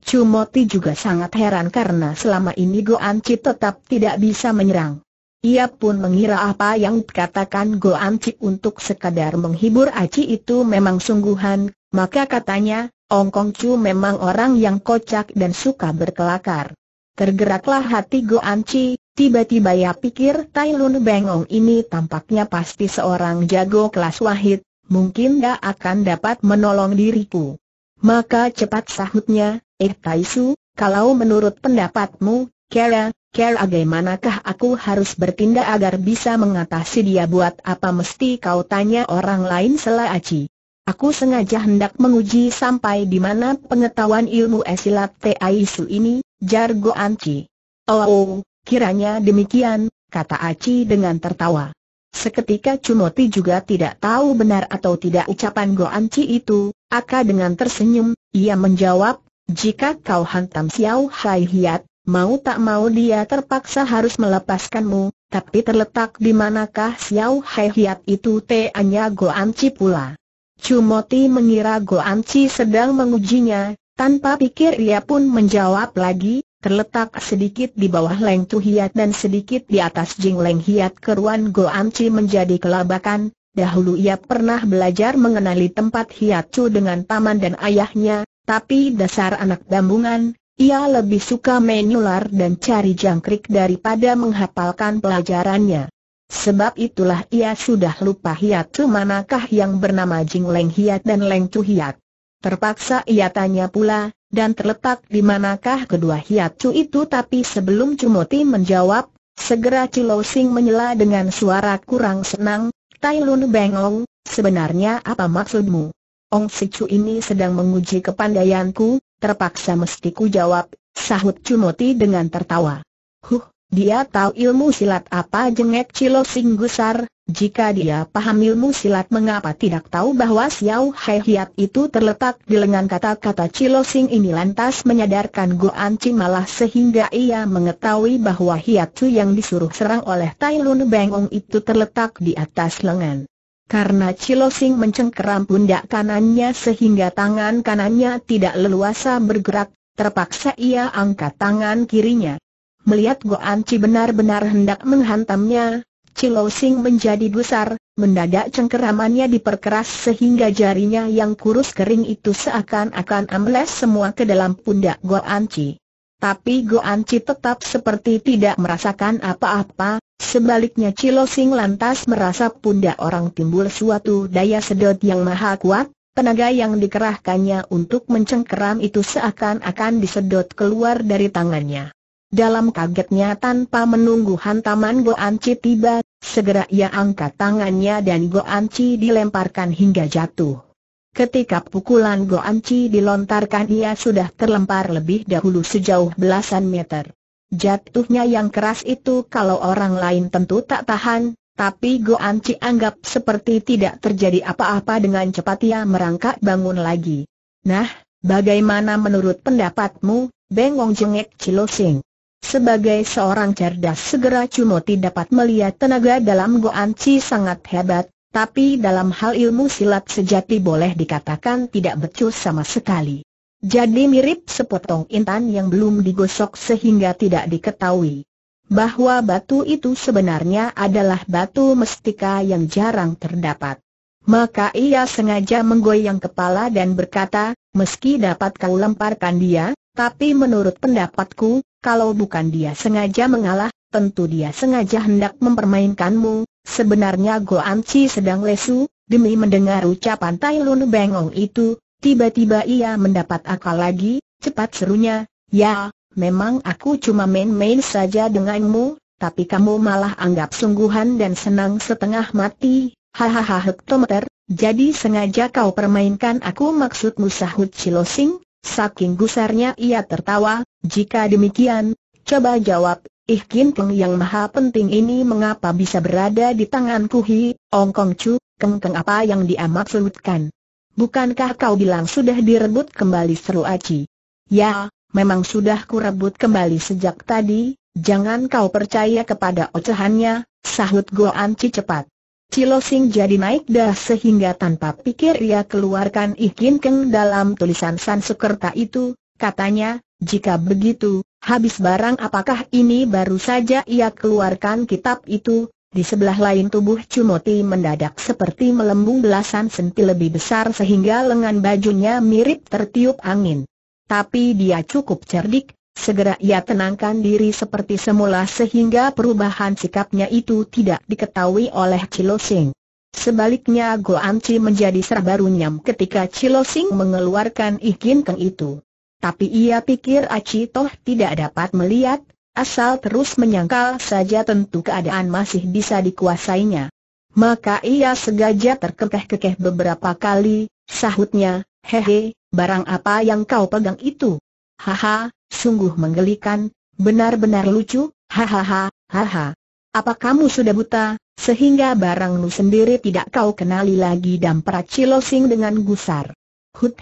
Cumoti juga sangat heran karena selama ini An Chi tetap tidak bisa menyerang. Ia pun mengira apa yang dikatakan Go Anci untuk sekadar menghibur Aci itu memang sungguhan, maka katanya, Ong Kong Chu memang orang yang kocak dan suka berkelakar. Tergeraklah hati Go Anci, tiba-tiba ia pikir Tai Lun Bengong ini tampaknya pasti seorang jago kelas wahid, mungkin dia akan dapat menolong diriku. Maka cepat sahutnya, eh Tai Su, kalau menurut pendapatmu, Kera, Care bagaimanakah aku harus bertindak agar bisa mengatasi dia buat apa mesti kau tanya orang lain Aci. Aku sengaja hendak menguji sampai di mana pengetahuan ilmu esilat Taisu ini, jargo Anci. Oh, kiranya demikian, kata Aci dengan tertawa. Seketika Cumoti juga tidak tahu benar atau tidak ucapan Go Anci itu, Aka dengan tersenyum, ia menjawab, jika kau hantam Xiao Hai Hiat, Mau tak mau dia terpaksa harus melepaskanmu, tapi terletak di manakah Xiao Hai Hiat itu tanya Go Chi pula. Cumoti mengira Go Chi sedang mengujinya, tanpa pikir ia pun menjawab lagi, terletak sedikit di bawah Leng Tu Hiat dan sedikit di atas Jing Leng Hiat keruan Go Chi menjadi kelabakan, dahulu ia pernah belajar mengenali tempat Hiat Chu dengan paman dan ayahnya, tapi dasar anak dambungan, ia lebih suka menular dan cari jangkrik daripada menghafalkan pelajarannya. Sebab itulah ia sudah lupa hiatu manakah yang bernama Jing Leng Hiat dan Leng Tu Hiat. Terpaksa ia tanya pula, dan terletak di manakah kedua hiatu itu tapi sebelum Cumoti menjawab, segera Cilo Sing menyela dengan suara kurang senang, Tai Lun Bengong, sebenarnya apa maksudmu? Ong Chu ini sedang menguji kepandaianku, Terpaksa mesti ku jawab, sahut Cumoti dengan tertawa. Huh, dia tahu ilmu silat apa jengek Cilo gusar. jika dia paham ilmu silat mengapa tidak tahu bahwa Xiao Hai Hiat itu terletak di lengan kata-kata Cilo Sing ini lantas menyadarkan Goan Chi malah sehingga ia mengetahui bahwa Hiat Su yang disuruh serang oleh Tai Lun Bengong itu terletak di atas lengan. Karena Cilosing mencengkeram pundak kanannya sehingga tangan kanannya tidak leluasa bergerak, terpaksa ia angkat tangan kirinya. Melihat Goan Ci benar-benar hendak menghantamnya, Cilosing menjadi besar. mendadak cengkeramannya diperkeras sehingga jarinya yang kurus kering itu seakan-akan ambles semua ke dalam pundak Goan Ci. Tapi Goan Ci tetap seperti tidak merasakan apa-apa, Sebaliknya Cilosing lantas merasa pundak orang timbul suatu daya sedot yang maha kuat, tenaga yang dikerahkannya untuk mencengkeram itu seakan-akan disedot keluar dari tangannya. Dalam kagetnya tanpa menunggu hantaman Go Anci tiba, segera ia angkat tangannya dan Go Anci dilemparkan hingga jatuh. Ketika pukulan Go Anci dilontarkan ia sudah terlempar lebih dahulu sejauh belasan meter. Jatuhnya yang keras itu kalau orang lain tentu tak tahan, tapi Go Anci anggap seperti tidak terjadi apa-apa dengan cepat ia merangkak bangun lagi. Nah, bagaimana menurut pendapatmu, bengong jengek Cilosing? Sebagai seorang cerdas segera Cumoti dapat melihat tenaga dalam Go Anci sangat hebat, tapi dalam hal ilmu silat sejati boleh dikatakan tidak becus sama sekali. Jadi mirip sepotong intan yang belum digosok sehingga tidak diketahui bahwa batu itu sebenarnya adalah batu mestika yang jarang terdapat. Maka ia sengaja menggoyang kepala dan berkata, meski dapat kau lemparkan dia, tapi menurut pendapatku, kalau bukan dia sengaja mengalah, tentu dia sengaja hendak mempermainkanmu. Sebenarnya Goan sedang lesu, demi mendengar ucapan Tai Lun Bengong itu, Tiba-tiba ia mendapat akal lagi, cepat serunya, ya, memang aku cuma main-main saja denganmu, tapi kamu malah anggap sungguhan dan senang setengah mati, hahaha hektometer, jadi sengaja kau permainkan aku maksudmu sahut Cilosing, saking gusarnya ia tertawa, jika demikian, coba jawab, Ih kinteng yang maha penting ini mengapa bisa berada di tanganku hi, ongkong cu, kengkeng apa yang dia maksudkan? Bukankah kau bilang sudah direbut kembali seru Aci? Ya, memang sudah kurebut kembali sejak tadi, jangan kau percaya kepada ocehannya, sahut Go Anci cepat. Cilosing jadi naik dah sehingga tanpa pikir ia keluarkan ikin keng dalam tulisan Sansekerta itu, katanya, jika begitu, habis barang apakah ini baru saja ia keluarkan kitab itu, di sebelah lain tubuh Cumoti mendadak seperti melembung belasan senti lebih besar sehingga lengan bajunya mirip tertiup angin. Tapi dia cukup cerdik, segera ia tenangkan diri seperti semula sehingga perubahan sikapnya itu tidak diketahui oleh Cilosing. Sebaliknya Goanci menjadi serba runyam ketika Cilosing mengeluarkan ikin keng itu. Tapi ia pikir Aci Toh tidak dapat melihat, Asal terus menyangkal saja tentu keadaan masih bisa dikuasainya. Maka ia segaja terkekeh-kekeh beberapa kali, sahutnya, hehe, barang apa yang kau pegang itu? Haha, sungguh menggelikan, benar-benar lucu, hahaha, haha. Apa kamu sudah buta, sehingga barangmu sendiri tidak kau kenali lagi dan peracilosing dengan gusar? Hut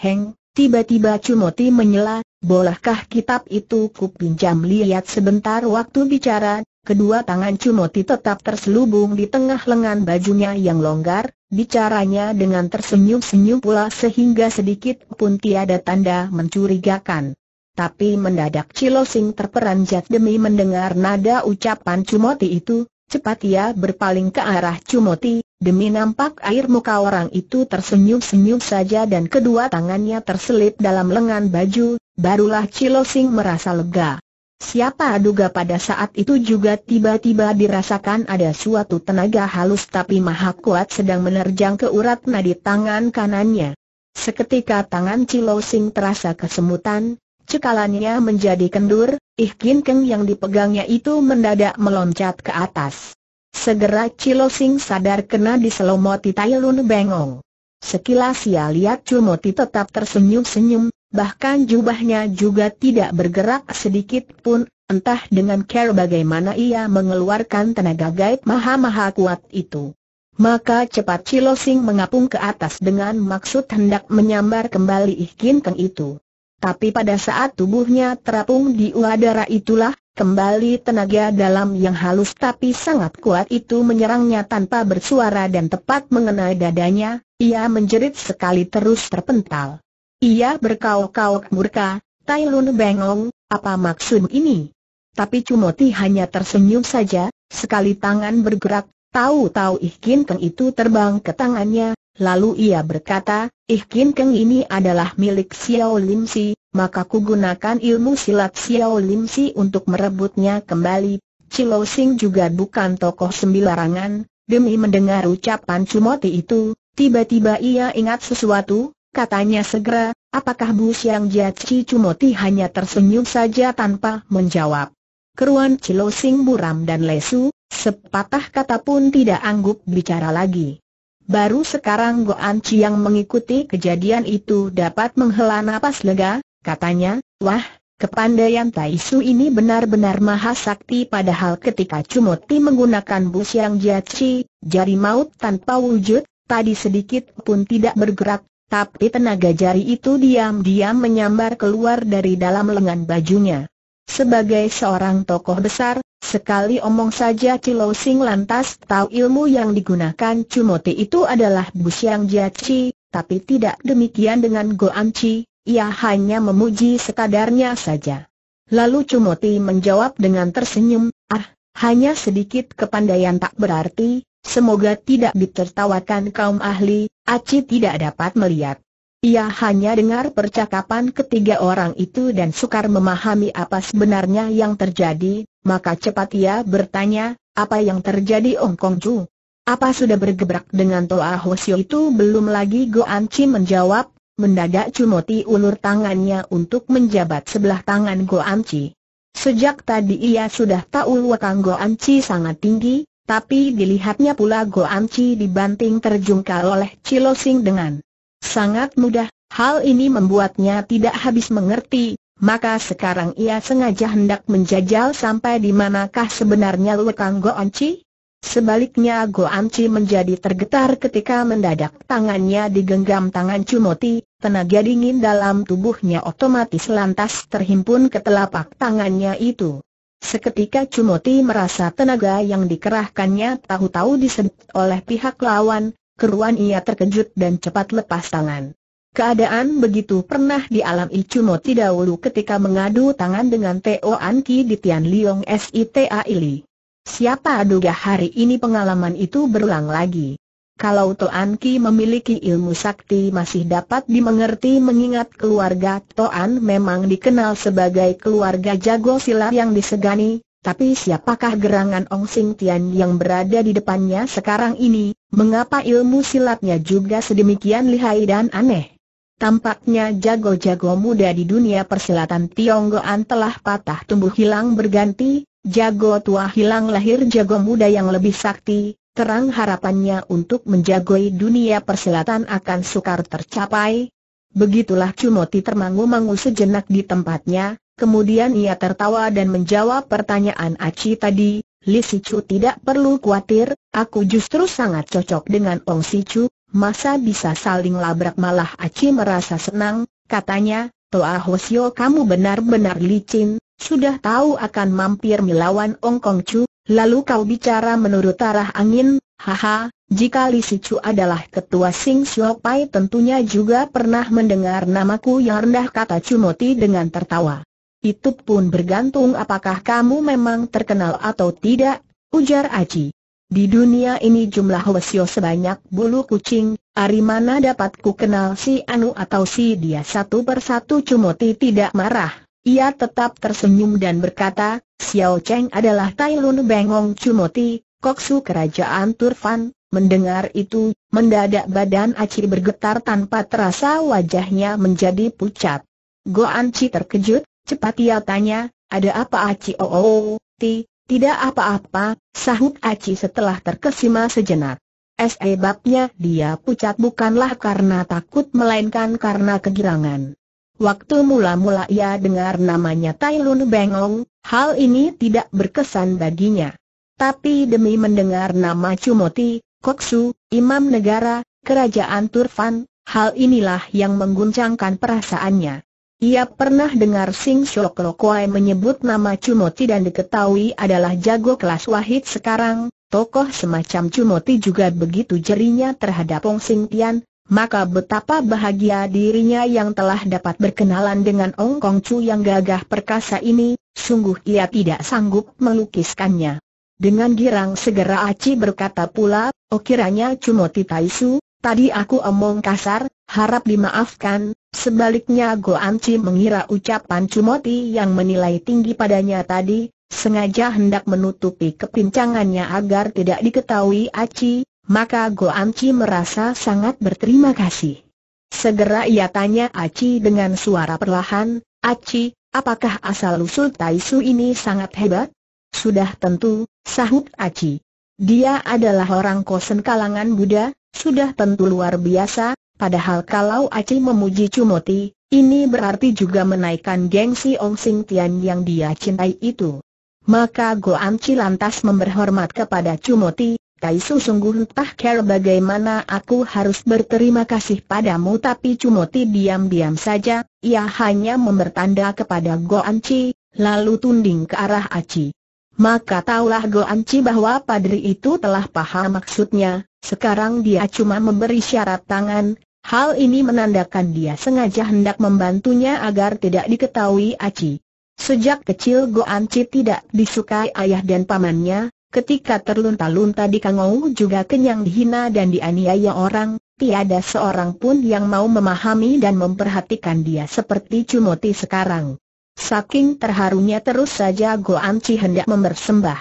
Tiba-tiba Cumoti menyela, bolehkah kitab itu ku pinjam lihat sebentar waktu bicara, kedua tangan Cumoti tetap terselubung di tengah lengan bajunya yang longgar, bicaranya dengan tersenyum-senyum pula sehingga sedikit pun tiada tanda mencurigakan. Tapi mendadak Cilosing terperanjat demi mendengar nada ucapan Cumoti itu, Cepat ia berpaling ke arah Cumoti, demi nampak air muka orang itu tersenyum-senyum saja dan kedua tangannya terselip dalam lengan baju, barulah Cilosing merasa lega. Siapa duga pada saat itu juga tiba-tiba dirasakan ada suatu tenaga halus tapi maha kuat sedang menerjang ke urat nadi tangan kanannya. Seketika tangan Cilosing terasa kesemutan, Cekalannya menjadi kendur, Ih Kin Keng yang dipegangnya itu mendadak meloncat ke atas. Segera Cilosing sadar kena diselomoti Tai Lun Bengong. Sekilas ia lihat Cumoti tetap tersenyum-senyum, bahkan jubahnya juga tidak bergerak sedikit pun, entah dengan care bagaimana ia mengeluarkan tenaga gaib maha-maha kuat itu. Maka cepat Cilosing mengapung ke atas dengan maksud hendak menyambar kembali Ihkin Keng itu. Tapi pada saat tubuhnya terapung di udara itulah, kembali tenaga dalam yang halus tapi sangat kuat itu menyerangnya tanpa bersuara dan tepat mengenai dadanya, ia menjerit sekali terus terpental. Ia berkauk-kauk murka, Tai Lun bengong, apa maksud ini? Tapi Cumoti hanya tersenyum saja, sekali tangan bergerak, tahu-tahu ikin Keng itu terbang ke tangannya, Lalu ia berkata, Kin Keng ini adalah milik Xiao Lim Si, maka ku gunakan ilmu silat Xiao Lim Si untuk merebutnya kembali. Cilo Sing juga bukan tokoh sembilarangan, demi mendengar ucapan Cumoti itu, tiba-tiba ia ingat sesuatu, katanya segera, apakah Bu Siang Jiaci Cumoti hanya tersenyum saja tanpa menjawab. Keruan Cilo Sing buram dan lesu, sepatah kata pun tidak anggup bicara lagi. Baru sekarang Goan Chi yang mengikuti kejadian itu dapat menghela nafas lega, katanya, wah, kepandaian Tai Su ini benar-benar maha sakti padahal ketika Cumoti menggunakan bus yang jaci, jari maut tanpa wujud, tadi sedikit pun tidak bergerak, tapi tenaga jari itu diam-diam menyambar keluar dari dalam lengan bajunya. Sebagai seorang tokoh besar, sekali omong saja Cilo Sing lantas tahu ilmu yang digunakan Cumote itu adalah Busiang Jiaci, tapi tidak demikian dengan Goan Chi, ia hanya memuji sekadarnya saja. Lalu Cumote menjawab dengan tersenyum, ah, hanya sedikit kepandaian tak berarti, semoga tidak ditertawakan kaum ahli, Aci tidak dapat melihat. Ia hanya dengar percakapan ketiga orang itu dan sukar memahami apa sebenarnya yang terjadi, maka cepat ia bertanya, apa yang terjadi Ong Kong Chu? Apa sudah bergebrak dengan Toa Hosio itu belum lagi An Chi menjawab, mendadak Cumoti ulur tangannya untuk menjabat sebelah tangan An Chi. Sejak tadi ia sudah tahu wakang An Chi sangat tinggi, tapi dilihatnya pula An Chi dibanting terjungkal oleh Cilosing Sing dengan Sangat mudah, hal ini membuatnya tidak habis mengerti, maka sekarang ia sengaja hendak menjajal sampai di manakah sebenarnya lekang Anci. Sebaliknya Anci menjadi tergetar ketika mendadak tangannya digenggam tangan Cumoti, tenaga dingin dalam tubuhnya otomatis lantas terhimpun ke telapak tangannya itu. Seketika Cumoti merasa tenaga yang dikerahkannya tahu-tahu disedot oleh pihak lawan, keruan ia terkejut dan cepat lepas tangan. Keadaan begitu pernah di alam dialami tidak Tidahulu ketika mengadu tangan dengan Teo Anki di Tian Liong Sita Ili. Siapa duga hari ini pengalaman itu berulang lagi. Kalau To Anki memiliki ilmu sakti masih dapat dimengerti mengingat keluarga An memang dikenal sebagai keluarga jago silat yang disegani, tapi siapakah gerangan Ong Sing Tian yang berada di depannya sekarang ini, mengapa ilmu silatnya juga sedemikian lihai dan aneh? Tampaknya jago-jago muda di dunia persilatan Tionggoan telah patah tumbuh hilang berganti, jago tua hilang lahir jago muda yang lebih sakti, terang harapannya untuk menjagoi dunia persilatan akan sukar tercapai. Begitulah Cumoti termangu-mangu sejenak di tempatnya, Kemudian ia tertawa dan menjawab pertanyaan Aci tadi, Li Sichu tidak perlu khawatir, aku justru sangat cocok dengan Ong Sichu, masa bisa saling labrak malah Aci merasa senang, katanya, Toa Hosio kamu benar-benar licin, sudah tahu akan mampir melawan Ong Kong Chu, lalu kau bicara menurut arah angin, haha, jika Li Sichu adalah ketua Sing Sio Pai tentunya juga pernah mendengar namaku yang rendah kata Chu Moti dengan tertawa. Itu pun bergantung apakah kamu memang terkenal atau tidak, ujar Aji. Di dunia ini jumlah wesio sebanyak bulu kucing, ari mana dapat ku kenal si Anu atau si dia satu persatu Cumoti tidak marah. Ia tetap tersenyum dan berkata, Xiao Cheng adalah Tai Lun Bengong Cumoti, koksu kerajaan Turfan, Mendengar itu, mendadak badan Aci bergetar tanpa terasa wajahnya menjadi pucat. Goan Ci terkejut, Cepat ia tanya, ada apa Aci? Oh, oh, oh ti, tidak apa-apa, sahut Aci setelah terkesima sejenak. Sebabnya eh, dia pucat bukanlah karena takut melainkan karena kegirangan. Waktu mula-mula ia dengar namanya Tai Lun Bengong, hal ini tidak berkesan baginya. Tapi demi mendengar nama Cumoti, Koksu, Imam Negara, Kerajaan Turfan, hal inilah yang mengguncangkan perasaannya. Ia pernah dengar Sing Shok Lo Kwai menyebut nama Cumoti dan diketahui adalah jago kelas wahid sekarang, tokoh semacam Cumoti juga begitu jerinya terhadap Ong Sing Tian, maka betapa bahagia dirinya yang telah dapat berkenalan dengan Ong Kong Chu yang gagah perkasa ini, sungguh ia tidak sanggup melukiskannya. Dengan girang segera Aci berkata pula, oh kiranya Cumoti Taisu, tadi aku omong kasar, harap dimaafkan, Sebaliknya Go Goanci mengira ucapan Cumoti yang menilai tinggi padanya tadi, sengaja hendak menutupi kepincangannya agar tidak diketahui Aci, maka Go Anci merasa sangat berterima kasih. Segera ia tanya Aci dengan suara perlahan, Aci, apakah asal-usul Taisu ini sangat hebat? Sudah tentu, sahut Aci. Dia adalah orang kosen kalangan Buddha, sudah tentu luar biasa, Padahal kalau Aci memuji Cumoti, ini berarti juga menaikkan gengsi Ong Sing Tian yang dia cintai itu. Maka Goan Chi lantas memberhormat kepada Cumoti, Kaisu sungguh entah kira bagaimana aku harus berterima kasih padamu tapi Cumoti diam-diam saja, ia hanya memertanda kepada Goan Chi, lalu tunding ke arah Aci. Maka taulah Goan Chi bahwa padri itu telah paham maksudnya, sekarang dia cuma memberi syarat tangan, Hal ini menandakan dia sengaja hendak membantunya agar tidak diketahui Aci. Sejak kecil Go Anci tidak disukai ayah dan pamannya, ketika terlunta-lunta di Kangou juga kenyang dihina dan dianiaya orang, tiada seorang pun yang mau memahami dan memperhatikan dia seperti Cumoti sekarang. Saking terharunya terus saja Go Anci hendak membersembah.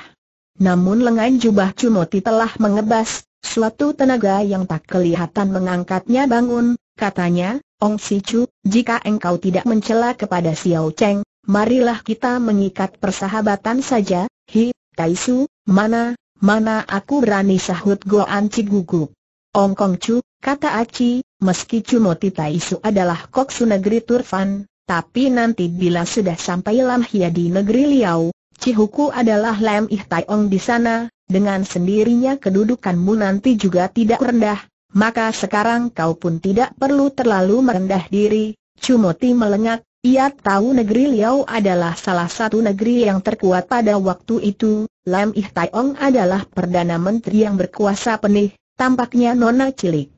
Namun lengan jubah Cumoti telah mengebas, Suatu tenaga yang tak kelihatan mengangkatnya bangun, katanya, Ong Si Chu, jika engkau tidak mencela kepada Xiao Cheng, marilah kita mengikat persahabatan saja, hi, Tai Su, mana, mana aku berani sahut Goan Chi gugup. Ong Kong Chu, kata Aci, meski Tai Su adalah kok su negeri Turfan, tapi nanti bila sudah sampai Lam Hia di negeri Liao, Huku adalah Lam Ih Tai Ong di sana, dengan sendirinya kedudukanmu nanti juga tidak rendah, maka sekarang kau pun tidak perlu terlalu merendah diri. Cumoti melengak, ia tahu negeri Liao adalah salah satu negeri yang terkuat pada waktu itu, Lam Ih Taiong adalah Perdana Menteri yang berkuasa penih, tampaknya nona cilik.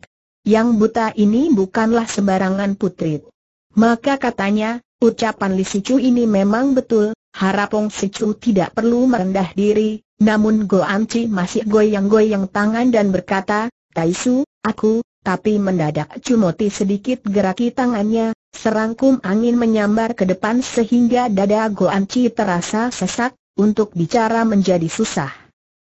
Yang buta ini bukanlah sembarangan putri. Maka katanya, ucapan Li Si Chu ini memang betul, harapong Chu tidak perlu merendah diri, namun Go Anci masih goyang-goyang tangan dan berkata, Taisu, aku, tapi mendadak cumoti sedikit geraki tangannya, serangkum angin menyambar ke depan sehingga dada Go Anci terasa sesak, untuk bicara menjadi susah.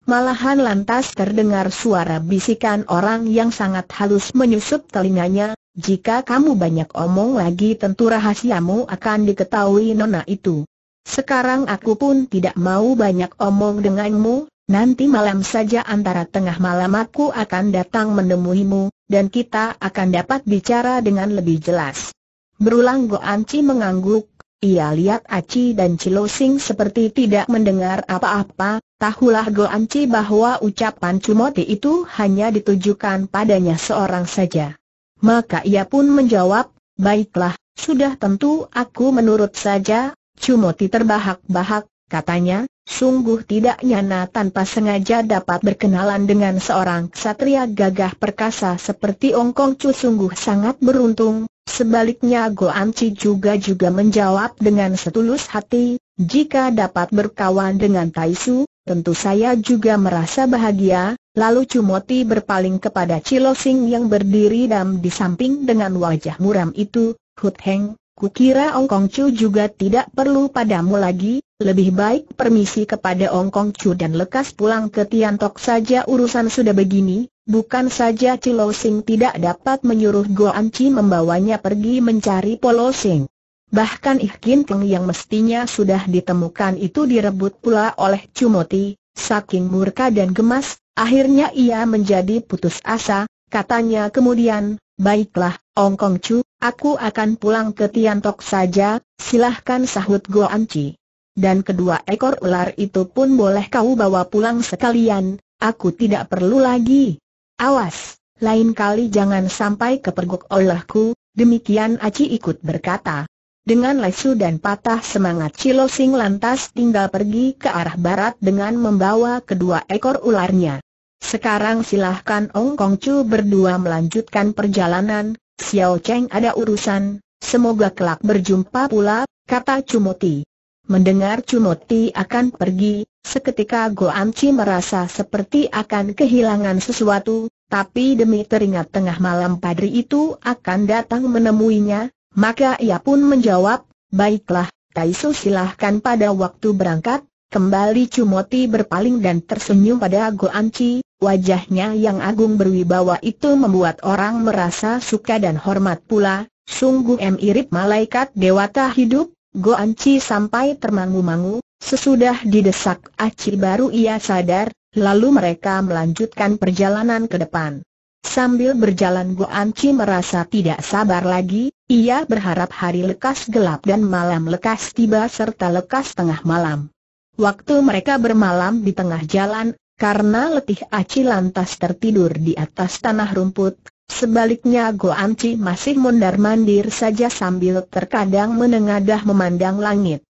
Malahan lantas terdengar suara bisikan orang yang sangat halus menyusup telinganya, jika kamu banyak omong lagi tentu rahasiamu akan diketahui nona itu. Sekarang aku pun tidak mau banyak omong denganmu, nanti malam saja antara tengah malam aku akan datang menemuimu, dan kita akan dapat bicara dengan lebih jelas. Berulang Go Anci mengangguk, ia lihat Aci dan Cilosing seperti tidak mendengar apa-apa, tahulah Go Anci bahwa ucapan Cumoti itu hanya ditujukan padanya seorang saja. Maka ia pun menjawab, baiklah, sudah tentu aku menurut saja, Cumoti terbahak-bahak, katanya, sungguh tidak nyana tanpa sengaja dapat berkenalan dengan seorang ksatria gagah perkasa seperti Ongkong Chu sungguh sangat beruntung. Sebaliknya An Chi juga juga menjawab dengan setulus hati, jika dapat berkawan dengan Tai Su, tentu saya juga merasa bahagia. Lalu Cumoti berpaling kepada Cilosing yang berdiri dam di samping dengan wajah muram itu, Hut Heng, Kukira Ong Kong Chu juga tidak perlu padamu lagi, lebih baik permisi kepada Ong Kong Chu dan lekas pulang ke Tiantok saja urusan sudah begini, bukan saja Cilo Sing tidak dapat menyuruh Goan Chi membawanya pergi mencari Polo Sing. Bahkan Ikin Keng yang mestinya sudah ditemukan itu direbut pula oleh Chumoti. saking murka dan gemas, akhirnya ia menjadi putus asa, katanya kemudian, baiklah, Ong Kong Chu, Aku akan pulang ke Tiantok saja, silahkan sahut Anci. Dan kedua ekor ular itu pun boleh kau bawa pulang sekalian, aku tidak perlu lagi. Awas, lain kali jangan sampai kepergok olehku, demikian Aci ikut berkata. Dengan lesu dan patah semangat Cilosing lantas tinggal pergi ke arah barat dengan membawa kedua ekor ularnya. Sekarang silahkan Ong Kong Chu berdua melanjutkan perjalanan, Xiao Cheng ada urusan, semoga kelak berjumpa pula, kata Cumoti. Mendengar Cumoti akan pergi, seketika Go Anci merasa seperti akan kehilangan sesuatu, tapi demi teringat tengah malam padri itu akan datang menemuinya, maka ia pun menjawab, baiklah, Taisu silahkan pada waktu berangkat, Kembali Cumoti berpaling dan tersenyum pada Go Anci. Wajahnya yang agung berwibawa itu membuat orang merasa suka dan hormat pula, sungguh mirip malaikat dewata hidup, Go Anci sampai termangu-mangu, sesudah didesak Aci baru ia sadar, lalu mereka melanjutkan perjalanan ke depan. Sambil berjalan Go Anci merasa tidak sabar lagi, ia berharap hari lekas gelap dan malam lekas tiba serta lekas tengah malam. Waktu mereka bermalam di tengah jalan, karena letih Aci lantas tertidur di atas tanah rumput, sebaliknya Go Anci masih mondar-mandir saja sambil terkadang menengadah memandang langit.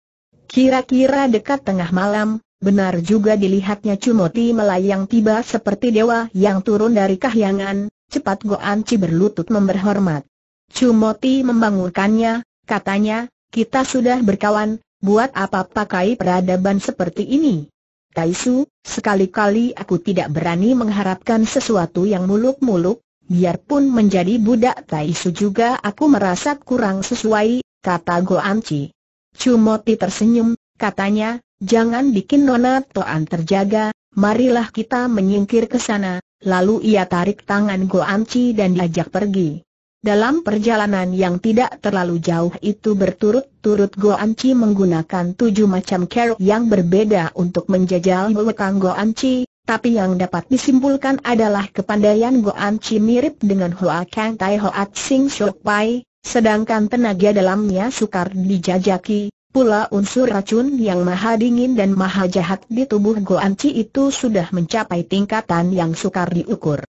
Kira-kira dekat tengah malam, benar juga dilihatnya Cumoti melayang tiba seperti dewa yang turun dari kahyangan, cepat Go Anci berlutut memberhormat. Cumoti membangunkannya, katanya, kita sudah berkawan, buat apa pakai peradaban seperti ini? Taisu, sekali-kali aku tidak berani mengharapkan sesuatu yang muluk-muluk, biarpun menjadi budak Taisu juga aku merasa kurang sesuai, kata Goanci. Cumoti tersenyum, katanya, jangan bikin Nona Toan terjaga, marilah kita menyingkir ke sana, lalu ia tarik tangan Goanci dan diajak pergi. Dalam perjalanan yang tidak terlalu jauh itu berturut-turut Anci menggunakan tujuh macam keruk yang berbeda untuk menjajal Go Anci, tapi yang dapat disimpulkan adalah kepandaian Anci mirip dengan Hoa Kang Tai Hoa Sing Shok Pai, sedangkan tenaga dalamnya sukar dijajaki, pula unsur racun yang maha dingin dan maha jahat di tubuh Anci itu sudah mencapai tingkatan yang sukar diukur.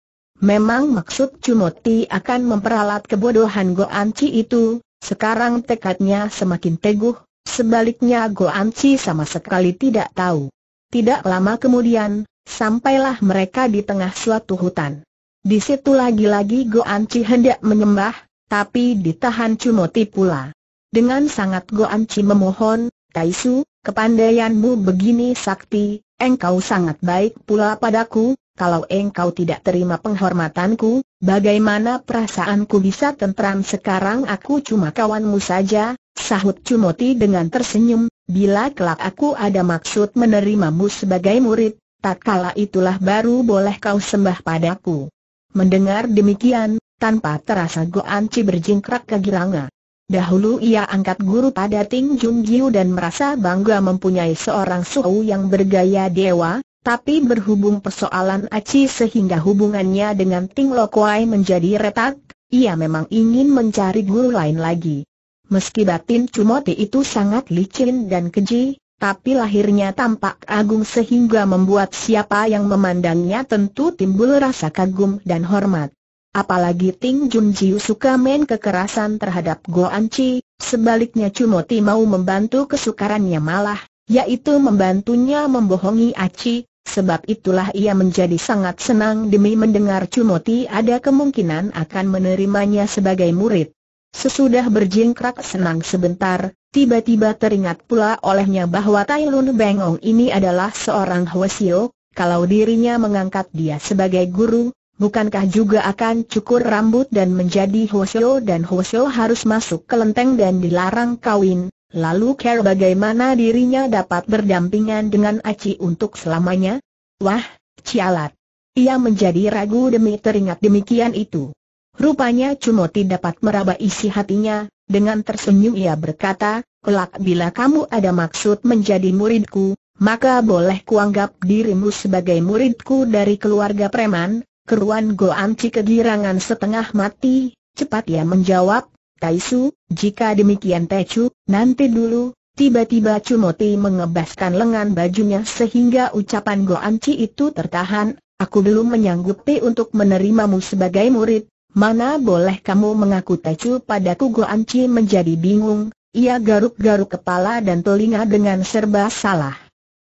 Memang maksud Cumoti akan memperalat kebodohan Goanci itu, sekarang tekadnya semakin teguh, sebaliknya Goanci sama sekali tidak tahu. Tidak lama kemudian, sampailah mereka di tengah suatu hutan. Di situ lagi-lagi Goanci hendak menyembah, tapi ditahan Cumoti pula. Dengan sangat Goanci memohon, Taisu, kepandaianmu begini sakti, engkau sangat baik pula padaku, kalau engkau tidak terima penghormatanku, bagaimana perasaanku bisa tentram sekarang aku cuma kawanmu saja, sahut Cumoti dengan tersenyum, bila kelak aku ada maksud menerimamu sebagai murid, tak kala itulah baru boleh kau sembah padaku. Mendengar demikian, tanpa terasa Goanci berjingkrak kegiranga. Dahulu ia angkat guru pada Ting Jung Giu dan merasa bangga mempunyai seorang suhu yang bergaya dewa, tapi berhubung persoalan Aci sehingga hubungannya dengan Ting Lo Kuai menjadi retak, ia memang ingin mencari guru lain lagi. Meski batin Cumoti itu sangat licin dan keji, tapi lahirnya tampak agung sehingga membuat siapa yang memandangnya tentu timbul rasa kagum dan hormat. Apalagi Ting Jun Jiu suka main kekerasan terhadap Go Anci, sebaliknya Cumoti mau membantu kesukarannya malah, yaitu membantunya membohongi Aci, Sebab itulah ia menjadi sangat senang demi mendengar Cumoti ada kemungkinan akan menerimanya sebagai murid. Sesudah berjingkrak senang sebentar, tiba-tiba teringat pula olehnya bahwa Tai Lun Bengong ini adalah seorang Hwasio, kalau dirinya mengangkat dia sebagai guru, bukankah juga akan cukur rambut dan menjadi Hwasio dan Hwasio harus masuk ke lenteng dan dilarang kawin, Lalu Care bagaimana dirinya dapat berdampingan dengan Aci untuk selamanya? Wah, cialat. Ia menjadi ragu demi teringat demikian itu. Rupanya Cumoti dapat meraba isi hatinya, dengan tersenyum ia berkata, Kelak bila kamu ada maksud menjadi muridku, maka boleh kuanggap dirimu sebagai muridku dari keluarga preman, keruan Goanci kegirangan setengah mati, cepat ia menjawab, Taisu, jika demikian Pecu, nanti dulu, tiba-tiba Cumoti mengebaskan lengan bajunya sehingga ucapan Goanci itu tertahan, aku belum menyanggupi untuk menerimamu sebagai murid, mana boleh kamu mengaku Tecu padaku Goanci menjadi bingung, ia garuk-garuk kepala dan telinga dengan serba salah.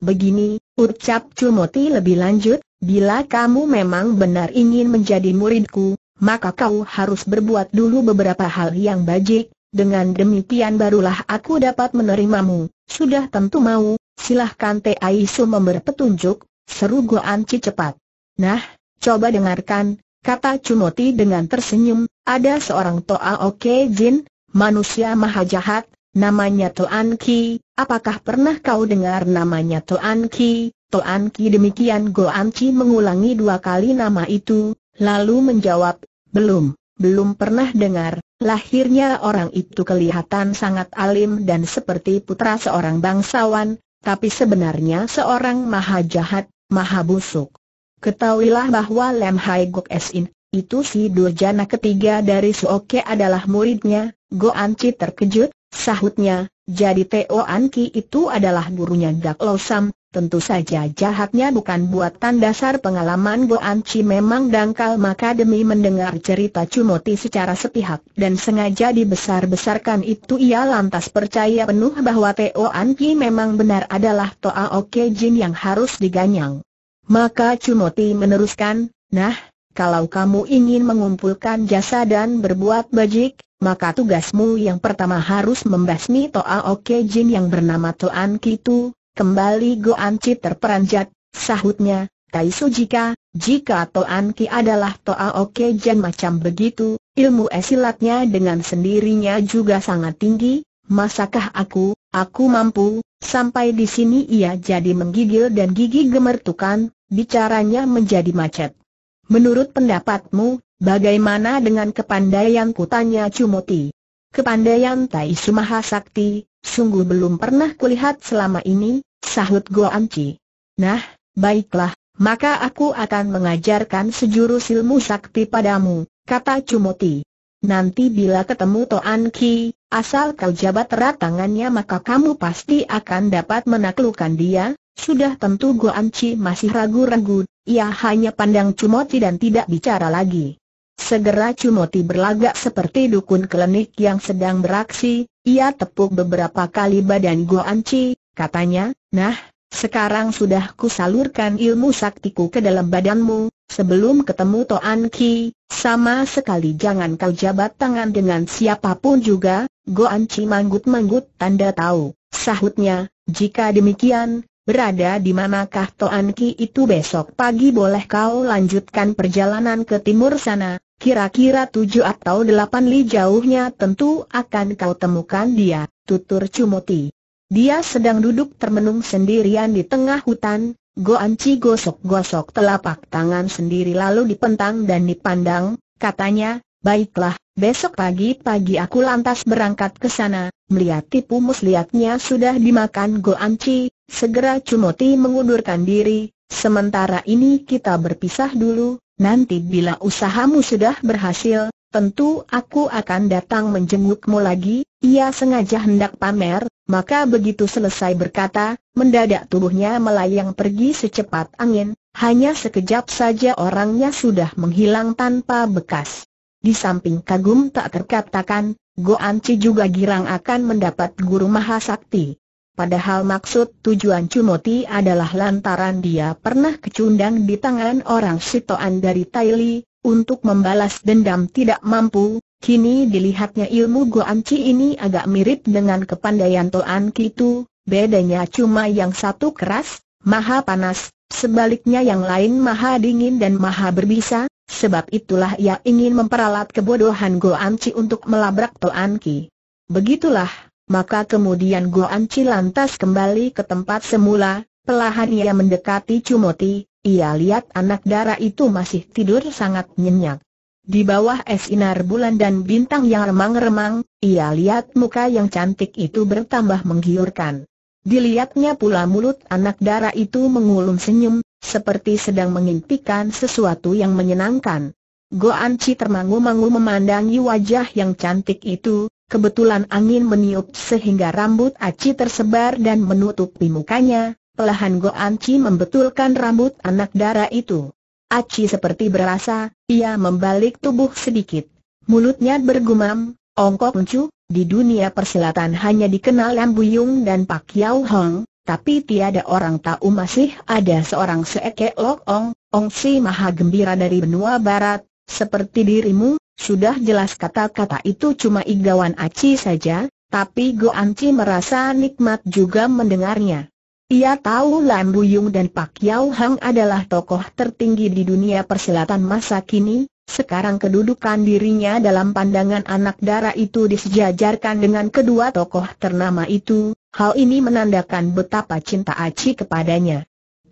Begini, ucap Cumoti lebih lanjut, bila kamu memang benar ingin menjadi muridku, maka kau harus berbuat dulu beberapa hal yang bajik, dengan demikian barulah aku dapat menerimamu. Sudah tentu mau, silahkan T.A.I.S.U. memberi petunjuk, seru Goan Ci cepat. Nah, coba dengarkan, kata Cunoti dengan tersenyum, ada seorang Toa Oke Jin, manusia maha jahat, Namanya Toan Ki, apakah pernah kau dengar namanya Toan Ki? Toan Ki demikian Goan Ci mengulangi dua kali nama itu, lalu menjawab, belum, belum pernah dengar, lahirnya orang itu kelihatan sangat alim dan seperti putra seorang bangsawan, tapi sebenarnya seorang maha jahat, maha busuk. Ketahuilah bahwa Lem Hai Gok Esin, itu si durjana ketiga dari Suoke adalah muridnya, Go Anci terkejut, Sahutnya, jadi Teo Anki itu adalah gurunya Gak Losam, tentu saja jahatnya bukan buat tanda dasar pengalaman Go Anci memang dangkal maka demi mendengar cerita Cumoti secara sepihak dan sengaja dibesar-besarkan itu ia lantas percaya penuh bahwa Teo Anki memang benar adalah Toa Oke Jin yang harus diganyang. Maka Cumoti meneruskan, nah, kalau kamu ingin mengumpulkan jasa dan berbuat bajik, maka tugasmu yang pertama harus membasmi Toa Oke Jin yang bernama Toan Kitu, kembali Goan Chi terperanjat, sahutnya, Tai jika, jika Toan Ki adalah Toa Oke Jin macam begitu, ilmu esilatnya dengan sendirinya juga sangat tinggi, masakah aku, aku mampu, sampai di sini ia jadi menggigil dan gigi gemertukan, bicaranya menjadi macet. Menurut pendapatmu, Bagaimana dengan kepandaian kutanya Cumoti? Kepandaian Tai Sumaha Sakti, sungguh belum pernah kulihat selama ini, sahut Go Anci. Nah, baiklah, maka aku akan mengajarkan sejurus ilmu sakti padamu, kata Cumoti. Nanti bila ketemu Toan Ki, asal kau jabat erat tangannya maka kamu pasti akan dapat menaklukkan dia. Sudah tentu Go Anci masih ragu-ragu, ia hanya pandang Cumoti dan tidak bicara lagi. Segera Cumoti berlagak seperti dukun kelenik yang sedang beraksi, ia tepuk beberapa kali badan Goanci, katanya, nah, sekarang sudah kusalurkan ilmu saktiku ke dalam badanmu, sebelum ketemu Toan Ki, sama sekali jangan kau jabat tangan dengan siapapun juga, Goanci manggut-manggut tanda tahu, sahutnya, jika demikian, Berada di manakah Toan Ki itu besok pagi boleh kau lanjutkan perjalanan ke timur sana, Kira-kira tujuh atau delapan li jauhnya tentu akan kau temukan dia, tutur Cumoti. Dia sedang duduk termenung sendirian di tengah hutan, Goanci gosok-gosok telapak tangan sendiri lalu dipentang dan dipandang, katanya, baiklah, besok pagi-pagi aku lantas berangkat ke sana, melihat tipu muslihatnya sudah dimakan Goanci, segera Cumoti mengundurkan diri, sementara ini kita berpisah dulu, Nanti bila usahamu sudah berhasil, tentu aku akan datang menjengukmu lagi, ia sengaja hendak pamer, maka begitu selesai berkata, mendadak tubuhnya melayang pergi secepat angin, hanya sekejap saja orangnya sudah menghilang tanpa bekas. Di samping kagum tak terkatakan, Goanci juga girang akan mendapat guru Mahasakti. Padahal maksud tujuan Cumoti adalah lantaran dia pernah kecundang di tangan orang Sitoan dari Taili, untuk membalas dendam tidak mampu, kini dilihatnya ilmu Goanci ini agak mirip dengan kepandaian Toan Kitu, bedanya cuma yang satu keras, maha panas, sebaliknya yang lain maha dingin dan maha berbisa, sebab itulah ia ingin memperalat kebodohan Goanci untuk melabrak Toan Ki. Begitulah, maka kemudian Goan lantas kembali ke tempat semula, pelahan ia mendekati Cumoti, ia lihat anak darah itu masih tidur sangat nyenyak. Di bawah es sinar bulan dan bintang yang remang-remang, ia lihat muka yang cantik itu bertambah menggiurkan. Dilihatnya pula mulut anak dara itu mengulum senyum, seperti sedang mengimpikan sesuatu yang menyenangkan. Goan termangu-mangu memandangi wajah yang cantik itu, kebetulan angin meniup sehingga rambut Aci tersebar dan menutupi mukanya, pelahan Go Anci membetulkan rambut anak dara itu. Aci seperti berasa, ia membalik tubuh sedikit. Mulutnya bergumam, ongkok uncu, di dunia persilatan hanya dikenal Lam Buyung dan Pak Yau Hong, tapi tiada orang tahu masih ada seorang seekek Lok Ong, Ong Si Maha Gembira dari benua barat, seperti dirimu, sudah jelas kata-kata itu cuma igawan Aci saja, tapi Go Anci merasa nikmat juga mendengarnya. Ia tahu Lam Buyung dan Pak Yau Hang adalah tokoh tertinggi di dunia persilatan masa kini, sekarang kedudukan dirinya dalam pandangan anak dara itu disejajarkan dengan kedua tokoh ternama itu, hal ini menandakan betapa cinta Aci kepadanya.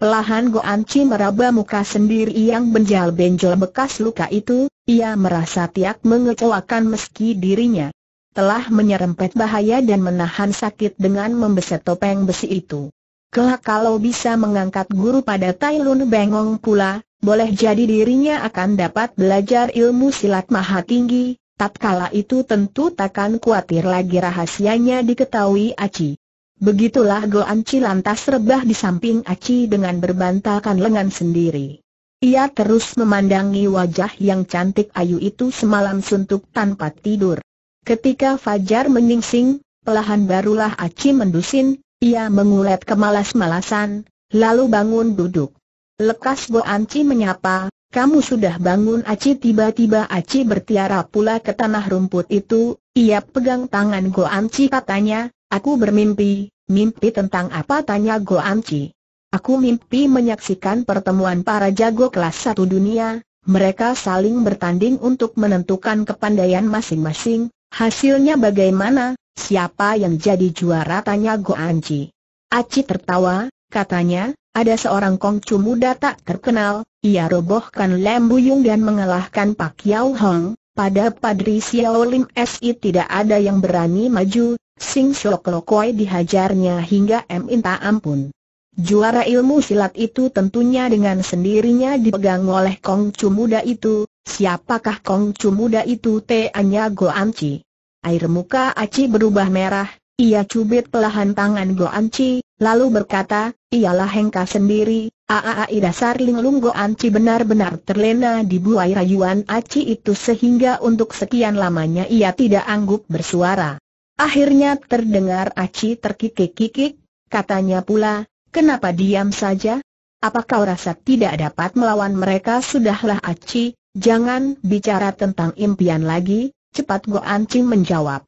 Pelahan Goan Chi meraba muka sendiri yang benjal-benjol bekas luka itu, ia merasa tiak mengecewakan meski dirinya telah menyerempet bahaya dan menahan sakit dengan membeset topeng besi itu. Kelak kalau bisa mengangkat guru pada Tai Lun Bengong pula, boleh jadi dirinya akan dapat belajar ilmu silat maha tinggi, tatkala itu tentu takkan khawatir lagi rahasianya diketahui Aci. Begitulah Goan Ci lantas rebah di samping Aci dengan berbantalkan lengan sendiri. Ia terus memandangi wajah yang cantik ayu itu semalam suntuk tanpa tidur. Ketika Fajar menyingsing, pelahan barulah Aci mendusin, ia mengulet kemalas-malasan, lalu bangun duduk. Lekas Goan Ci menyapa, kamu sudah bangun Aci tiba-tiba Aci bertiara pula ke tanah rumput itu, ia pegang tangan Goan Ci katanya, Aku bermimpi, mimpi tentang apa tanya Go Amci. Aku mimpi menyaksikan pertemuan para jago kelas satu dunia, mereka saling bertanding untuk menentukan kepandaian masing-masing, hasilnya bagaimana, siapa yang jadi juara tanya Go Amci. Aci tertawa, katanya, ada seorang kongcu muda tak terkenal, ia robohkan Lem Buyung dan mengalahkan Pak Yao Hong, pada Padri Lim SI tidak ada yang berani maju, Sing Shok Lokoi dihajarnya hingga M Inta ampun. Juara ilmu silat itu tentunya dengan sendirinya dipegang oleh Kong Chu muda itu, siapakah Kong Chu muda itu tanya Go Anci. Air muka Aci berubah merah, ia cubit pelahan tangan Chi, lalu berkata, ialah Hengka sendiri, aaai dasar linglung Chi benar-benar terlena di buai rayuan Aci itu sehingga untuk sekian lamanya ia tidak anggup bersuara. Akhirnya terdengar Aci terkikik-kikik, katanya pula, kenapa diam saja? Apa kau rasa tidak dapat melawan mereka? Sudahlah Aci, jangan bicara tentang impian lagi, cepat Chi menjawab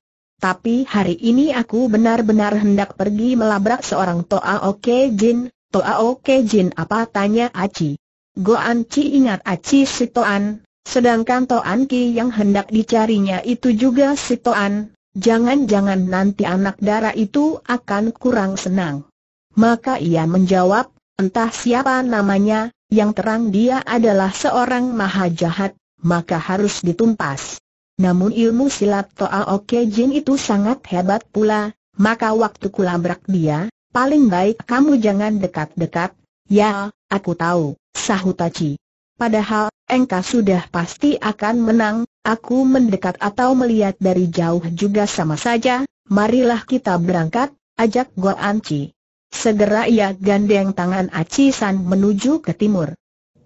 tapi hari ini aku benar-benar hendak pergi melabrak seorang Toa Oke Jin, Toa Oke Jin apa tanya Aci. Goan Ci ingat Aci si Toan, sedangkan Toan Ki yang hendak dicarinya itu juga si Toan, jangan-jangan nanti anak dara itu akan kurang senang. Maka ia menjawab, entah siapa namanya, yang terang dia adalah seorang maha jahat, maka harus ditumpas. Namun ilmu silat Toa Oke Jin itu sangat hebat pula, maka waktu kulabrak dia, paling baik kamu jangan dekat-dekat. Ya, aku tahu, sahutaci. Padahal, engkau sudah pasti akan menang, aku mendekat atau melihat dari jauh juga sama saja, marilah kita berangkat, ajak Go Anci. Segera ia gandeng tangan Aci San menuju ke timur.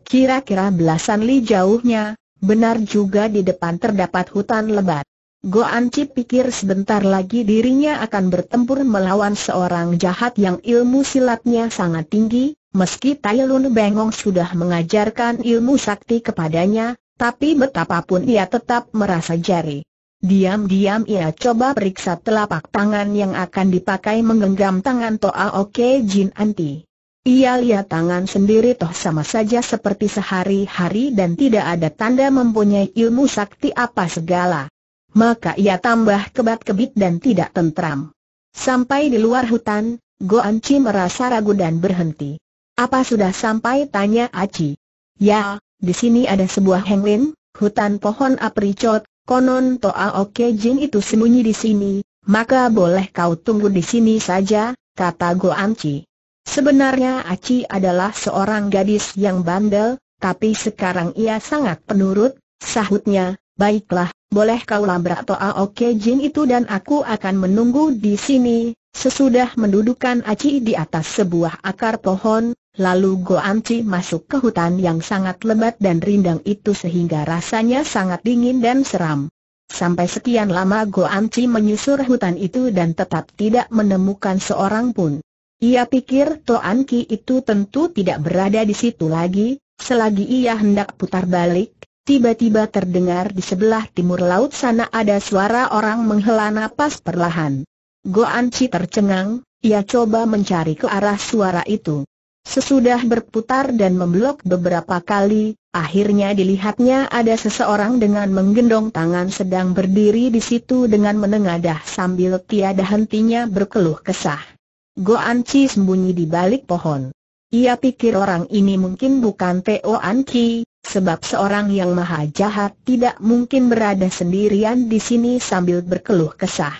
Kira-kira belasan li jauhnya, Benar juga di depan terdapat hutan lebat. Go Anci pikir sebentar lagi dirinya akan bertempur melawan seorang jahat yang ilmu silatnya sangat tinggi, meski Tai Lun Bengong sudah mengajarkan ilmu sakti kepadanya, tapi betapapun ia tetap merasa jari. Diam-diam ia coba periksa telapak tangan yang akan dipakai menggenggam tangan Toa Oke Jin Anti. Ia lihat tangan sendiri toh sama saja seperti sehari-hari dan tidak ada tanda mempunyai ilmu sakti apa segala. Maka ia tambah kebat-kebit dan tidak tentram. Sampai di luar hutan, Go Anci merasa ragu dan berhenti. Apa sudah sampai tanya Aci? Ya, di sini ada sebuah henglin, hutan pohon apricot, konon Toa Oke Jin itu sembunyi di sini, maka boleh kau tunggu di sini saja, kata Go Anci. Sebenarnya Aci adalah seorang gadis yang bandel, tapi sekarang ia sangat penurut, sahutnya, baiklah, boleh kau labrak Toa Oke Jin itu dan aku akan menunggu di sini. Sesudah mendudukan Aci di atas sebuah akar pohon, lalu Go Anci masuk ke hutan yang sangat lebat dan rindang itu sehingga rasanya sangat dingin dan seram. Sampai sekian lama Go Anci menyusur hutan itu dan tetap tidak menemukan seorang pun. Ia pikir Toan Ki itu tentu tidak berada di situ lagi, selagi ia hendak putar balik, tiba-tiba terdengar di sebelah timur laut sana ada suara orang menghela napas perlahan. Goan Chi tercengang, ia coba mencari ke arah suara itu. Sesudah berputar dan memblok beberapa kali, akhirnya dilihatnya ada seseorang dengan menggendong tangan sedang berdiri di situ dengan menengadah sambil tiada hentinya berkeluh kesah. An Chi sembunyi di balik pohon. Ia pikir orang ini mungkin bukan Teo An Chi, sebab seorang yang maha jahat tidak mungkin berada sendirian di sini sambil berkeluh kesah.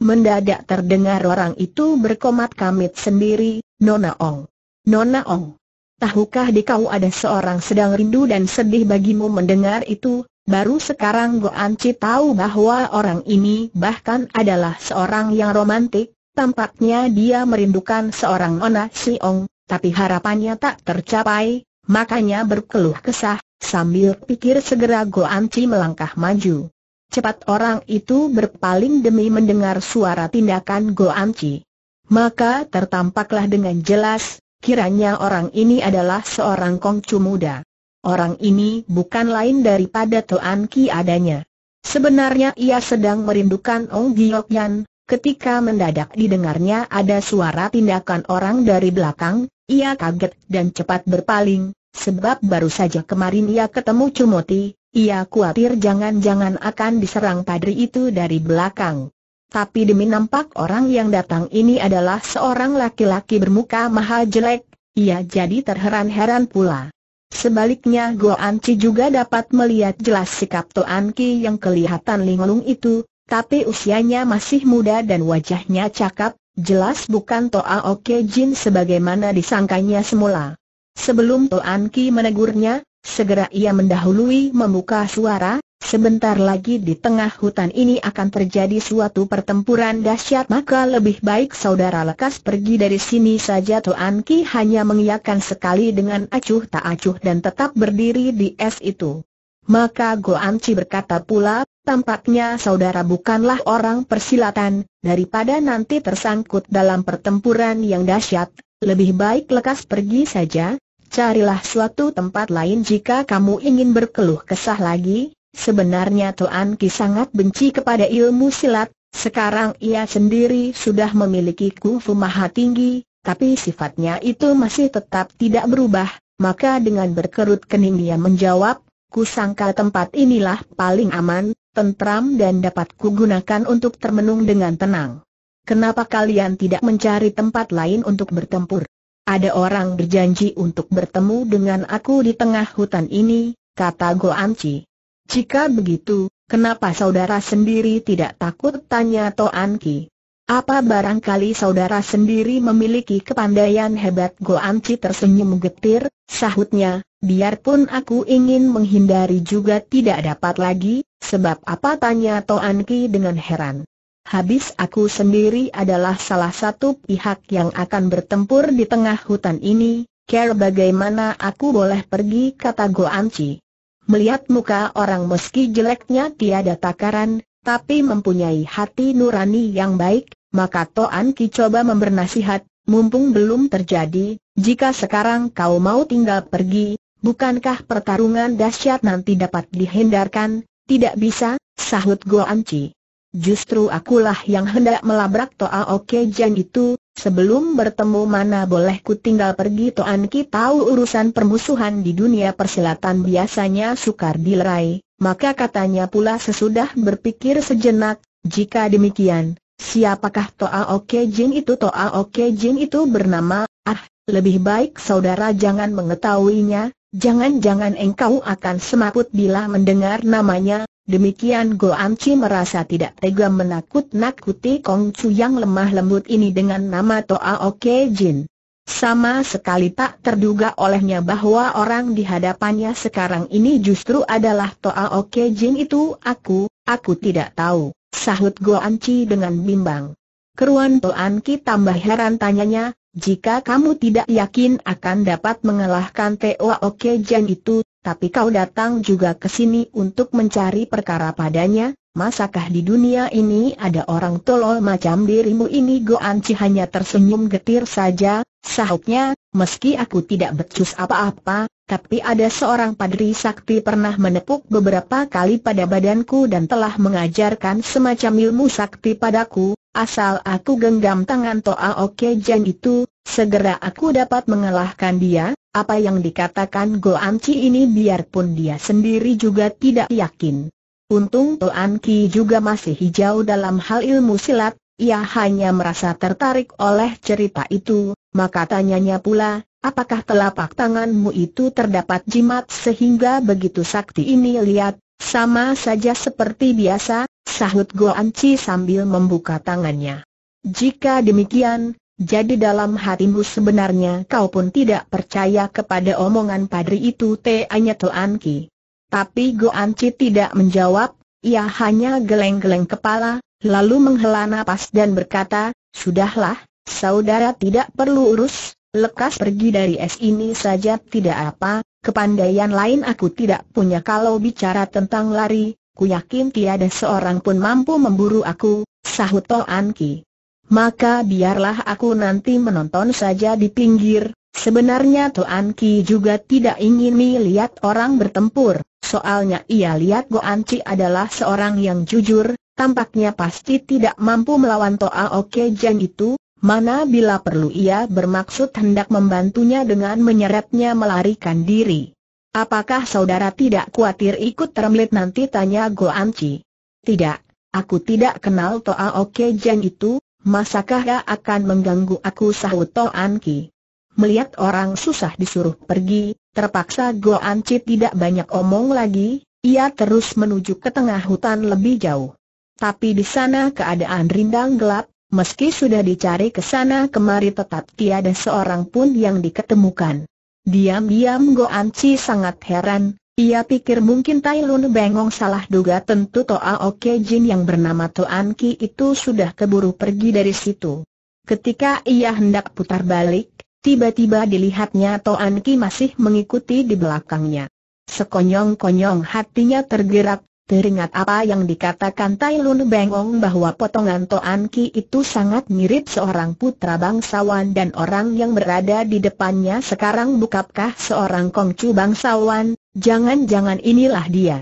Mendadak terdengar orang itu berkomat kamit sendiri, Nona Ong. Nona Ong, tahukah di kau ada seorang sedang rindu dan sedih bagimu mendengar itu? Baru sekarang Go Chi tahu bahwa orang ini bahkan adalah seorang yang romantik, Tampaknya dia merindukan seorang Ona Siong, tapi harapannya tak tercapai, makanya berkeluh kesah, sambil pikir segera Goan Chi melangkah maju. Cepat orang itu berpaling demi mendengar suara tindakan Goan Chi. Maka tertampaklah dengan jelas, kiranya orang ini adalah seorang kongcu muda. Orang ini bukan lain daripada Toan Ki adanya. Sebenarnya ia sedang merindukan Ong Giok Yan, Ketika mendadak didengarnya ada suara tindakan orang dari belakang, ia kaget dan cepat berpaling, sebab baru saja kemarin ia ketemu Cumoti, ia khawatir jangan-jangan akan diserang padri itu dari belakang. Tapi demi nampak orang yang datang ini adalah seorang laki-laki bermuka mahal jelek, ia jadi terheran-heran pula. Sebaliknya Goan Anci juga dapat melihat jelas sikap Toan Ki yang kelihatan linglung itu, tapi usianya masih muda dan wajahnya cakap, jelas bukan Toa Oke Jin sebagaimana disangkanya semula. Sebelum Toan Ki menegurnya, segera ia mendahului membuka suara, Sebentar lagi di tengah hutan ini akan terjadi suatu pertempuran dahsyat maka lebih baik saudara lekas pergi dari sini saja Toan Ki hanya mengiyakan sekali dengan acuh tak acuh dan tetap berdiri di es itu. Maka Goanci berkata pula, tampaknya saudara bukanlah orang persilatan, daripada nanti tersangkut dalam pertempuran yang dahsyat, lebih baik lekas pergi saja, carilah suatu tempat lain jika kamu ingin berkeluh kesah lagi, sebenarnya Tuan Ki sangat benci kepada ilmu silat, sekarang ia sendiri sudah memiliki kungfu maha tinggi, tapi sifatnya itu masih tetap tidak berubah, maka dengan berkerut kening dia menjawab, Kusangka tempat inilah paling aman, tentram dan dapat kugunakan untuk termenung dengan tenang. Kenapa kalian tidak mencari tempat lain untuk bertempur? Ada orang berjanji untuk bertemu dengan aku di tengah hutan ini, kata Go Anci. Jika begitu, kenapa saudara sendiri tidak takut? Tanya To Anki. Apa barangkali saudara sendiri memiliki kepandaian hebat Go Anci tersenyum getir, sahutnya, Biarpun aku ingin menghindari juga tidak dapat lagi, sebab apa tanya Toan Ki dengan heran. Habis aku sendiri adalah salah satu pihak yang akan bertempur di tengah hutan ini, care bagaimana aku boleh pergi kata Go Anci. Melihat muka orang meski jeleknya tiada takaran, tapi mempunyai hati nurani yang baik, maka Toan Ki coba membernasihat, mumpung belum terjadi, jika sekarang kau mau tinggal pergi, Bukankah pertarungan dahsyat nanti dapat dihindarkan? Tidak bisa, sahut Go Anci. Justru akulah yang hendak melabrak Toa Oke Jan itu, sebelum bertemu mana boleh ku tinggal pergi Toan Ki tahu urusan permusuhan di dunia persilatan biasanya sukar dilerai, maka katanya pula sesudah berpikir sejenak, jika demikian, siapakah Toa Oke Jin itu Toa Oke Jin itu bernama, ah, lebih baik saudara jangan mengetahuinya, Jangan-jangan engkau akan semaput bila mendengar namanya, demikian Go Amci merasa tidak tega menakut-nakuti Kong Chu yang lemah lembut ini dengan nama Toa Oke Jin. Sama sekali tak terduga olehnya bahwa orang di hadapannya sekarang ini justru adalah Toa Oke Jin itu aku, aku tidak tahu, sahut Go Amci dengan bimbang. Keruan Toan Ki tambah heran tanyanya, jika kamu tidak yakin akan dapat mengalahkan Teo Oke Jan itu, tapi kau datang juga ke sini untuk mencari perkara padanya, masakah di dunia ini ada orang tolol macam dirimu ini Goan Ci hanya tersenyum getir saja, sahutnya, meski aku tidak becus apa-apa, tapi ada seorang padri sakti pernah menepuk beberapa kali pada badanku dan telah mengajarkan semacam ilmu sakti padaku, Asal aku genggam tangan Toa ah, Oke Jen itu, segera aku dapat mengalahkan dia, apa yang dikatakan Go Anci ini biarpun dia sendiri juga tidak yakin. Untung Toan Ki juga masih hijau dalam hal ilmu silat, ia hanya merasa tertarik oleh cerita itu, maka tanyanya pula, apakah telapak tanganmu itu terdapat jimat sehingga begitu sakti ini lihat, sama saja seperti biasa, sahut Anci sambil membuka tangannya. Jika demikian, jadi dalam hatimu sebenarnya kau pun tidak percaya kepada omongan padri itu T.A.nya Toan Ki. Tapi Anci tidak menjawab, ia hanya geleng-geleng kepala, lalu menghela nafas dan berkata, Sudahlah, saudara tidak perlu urus, lekas pergi dari es ini saja tidak apa, kepandaian lain aku tidak punya kalau bicara tentang lari, ku yakin tiada seorang pun mampu memburu aku, sahut Toan Ki. Maka biarlah aku nanti menonton saja di pinggir, sebenarnya Toan Ki juga tidak ingin melihat orang bertempur, soalnya ia lihat Goan Ci adalah seorang yang jujur, tampaknya pasti tidak mampu melawan O Oke Jang itu, Mana bila perlu ia bermaksud hendak membantunya dengan menyeretnya melarikan diri. Apakah saudara tidak khawatir ikut termelit nanti tanya Anci. Tidak, aku tidak kenal Toa Oke Jeng itu, masakah dia akan mengganggu aku sahut Toa Anki. Melihat orang susah disuruh pergi, terpaksa Anci tidak banyak omong lagi, ia terus menuju ke tengah hutan lebih jauh. Tapi di sana keadaan rindang gelap, meski sudah dicari ke sana kemari tetap tiada seorang pun yang diketemukan. Diam-diam Goan Chi sangat heran, ia pikir mungkin Tai Lun Bengong salah duga tentu Toa Oke Jin yang bernama Toan Ki itu sudah keburu pergi dari situ. Ketika ia hendak putar balik, tiba-tiba dilihatnya Toan Ki masih mengikuti di belakangnya. Sekonyong-konyong hatinya tergerak, Teringat apa yang dikatakan Tai Lun Bengong bahwa potongan Toan Ki itu sangat mirip seorang putra bangsawan dan orang yang berada di depannya sekarang bukankah seorang kongcu bangsawan, jangan-jangan inilah dia.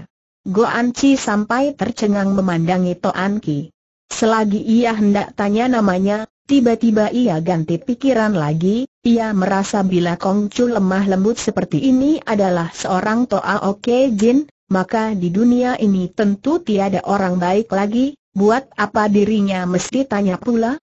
Goan Chi sampai tercengang memandangi Toan Ki. Selagi ia hendak tanya namanya, tiba-tiba ia ganti pikiran lagi, ia merasa bila Kongcu lemah lembut seperti ini adalah seorang Toa Oke Jin, maka di dunia ini tentu tiada orang baik lagi, buat apa dirinya mesti tanya pula?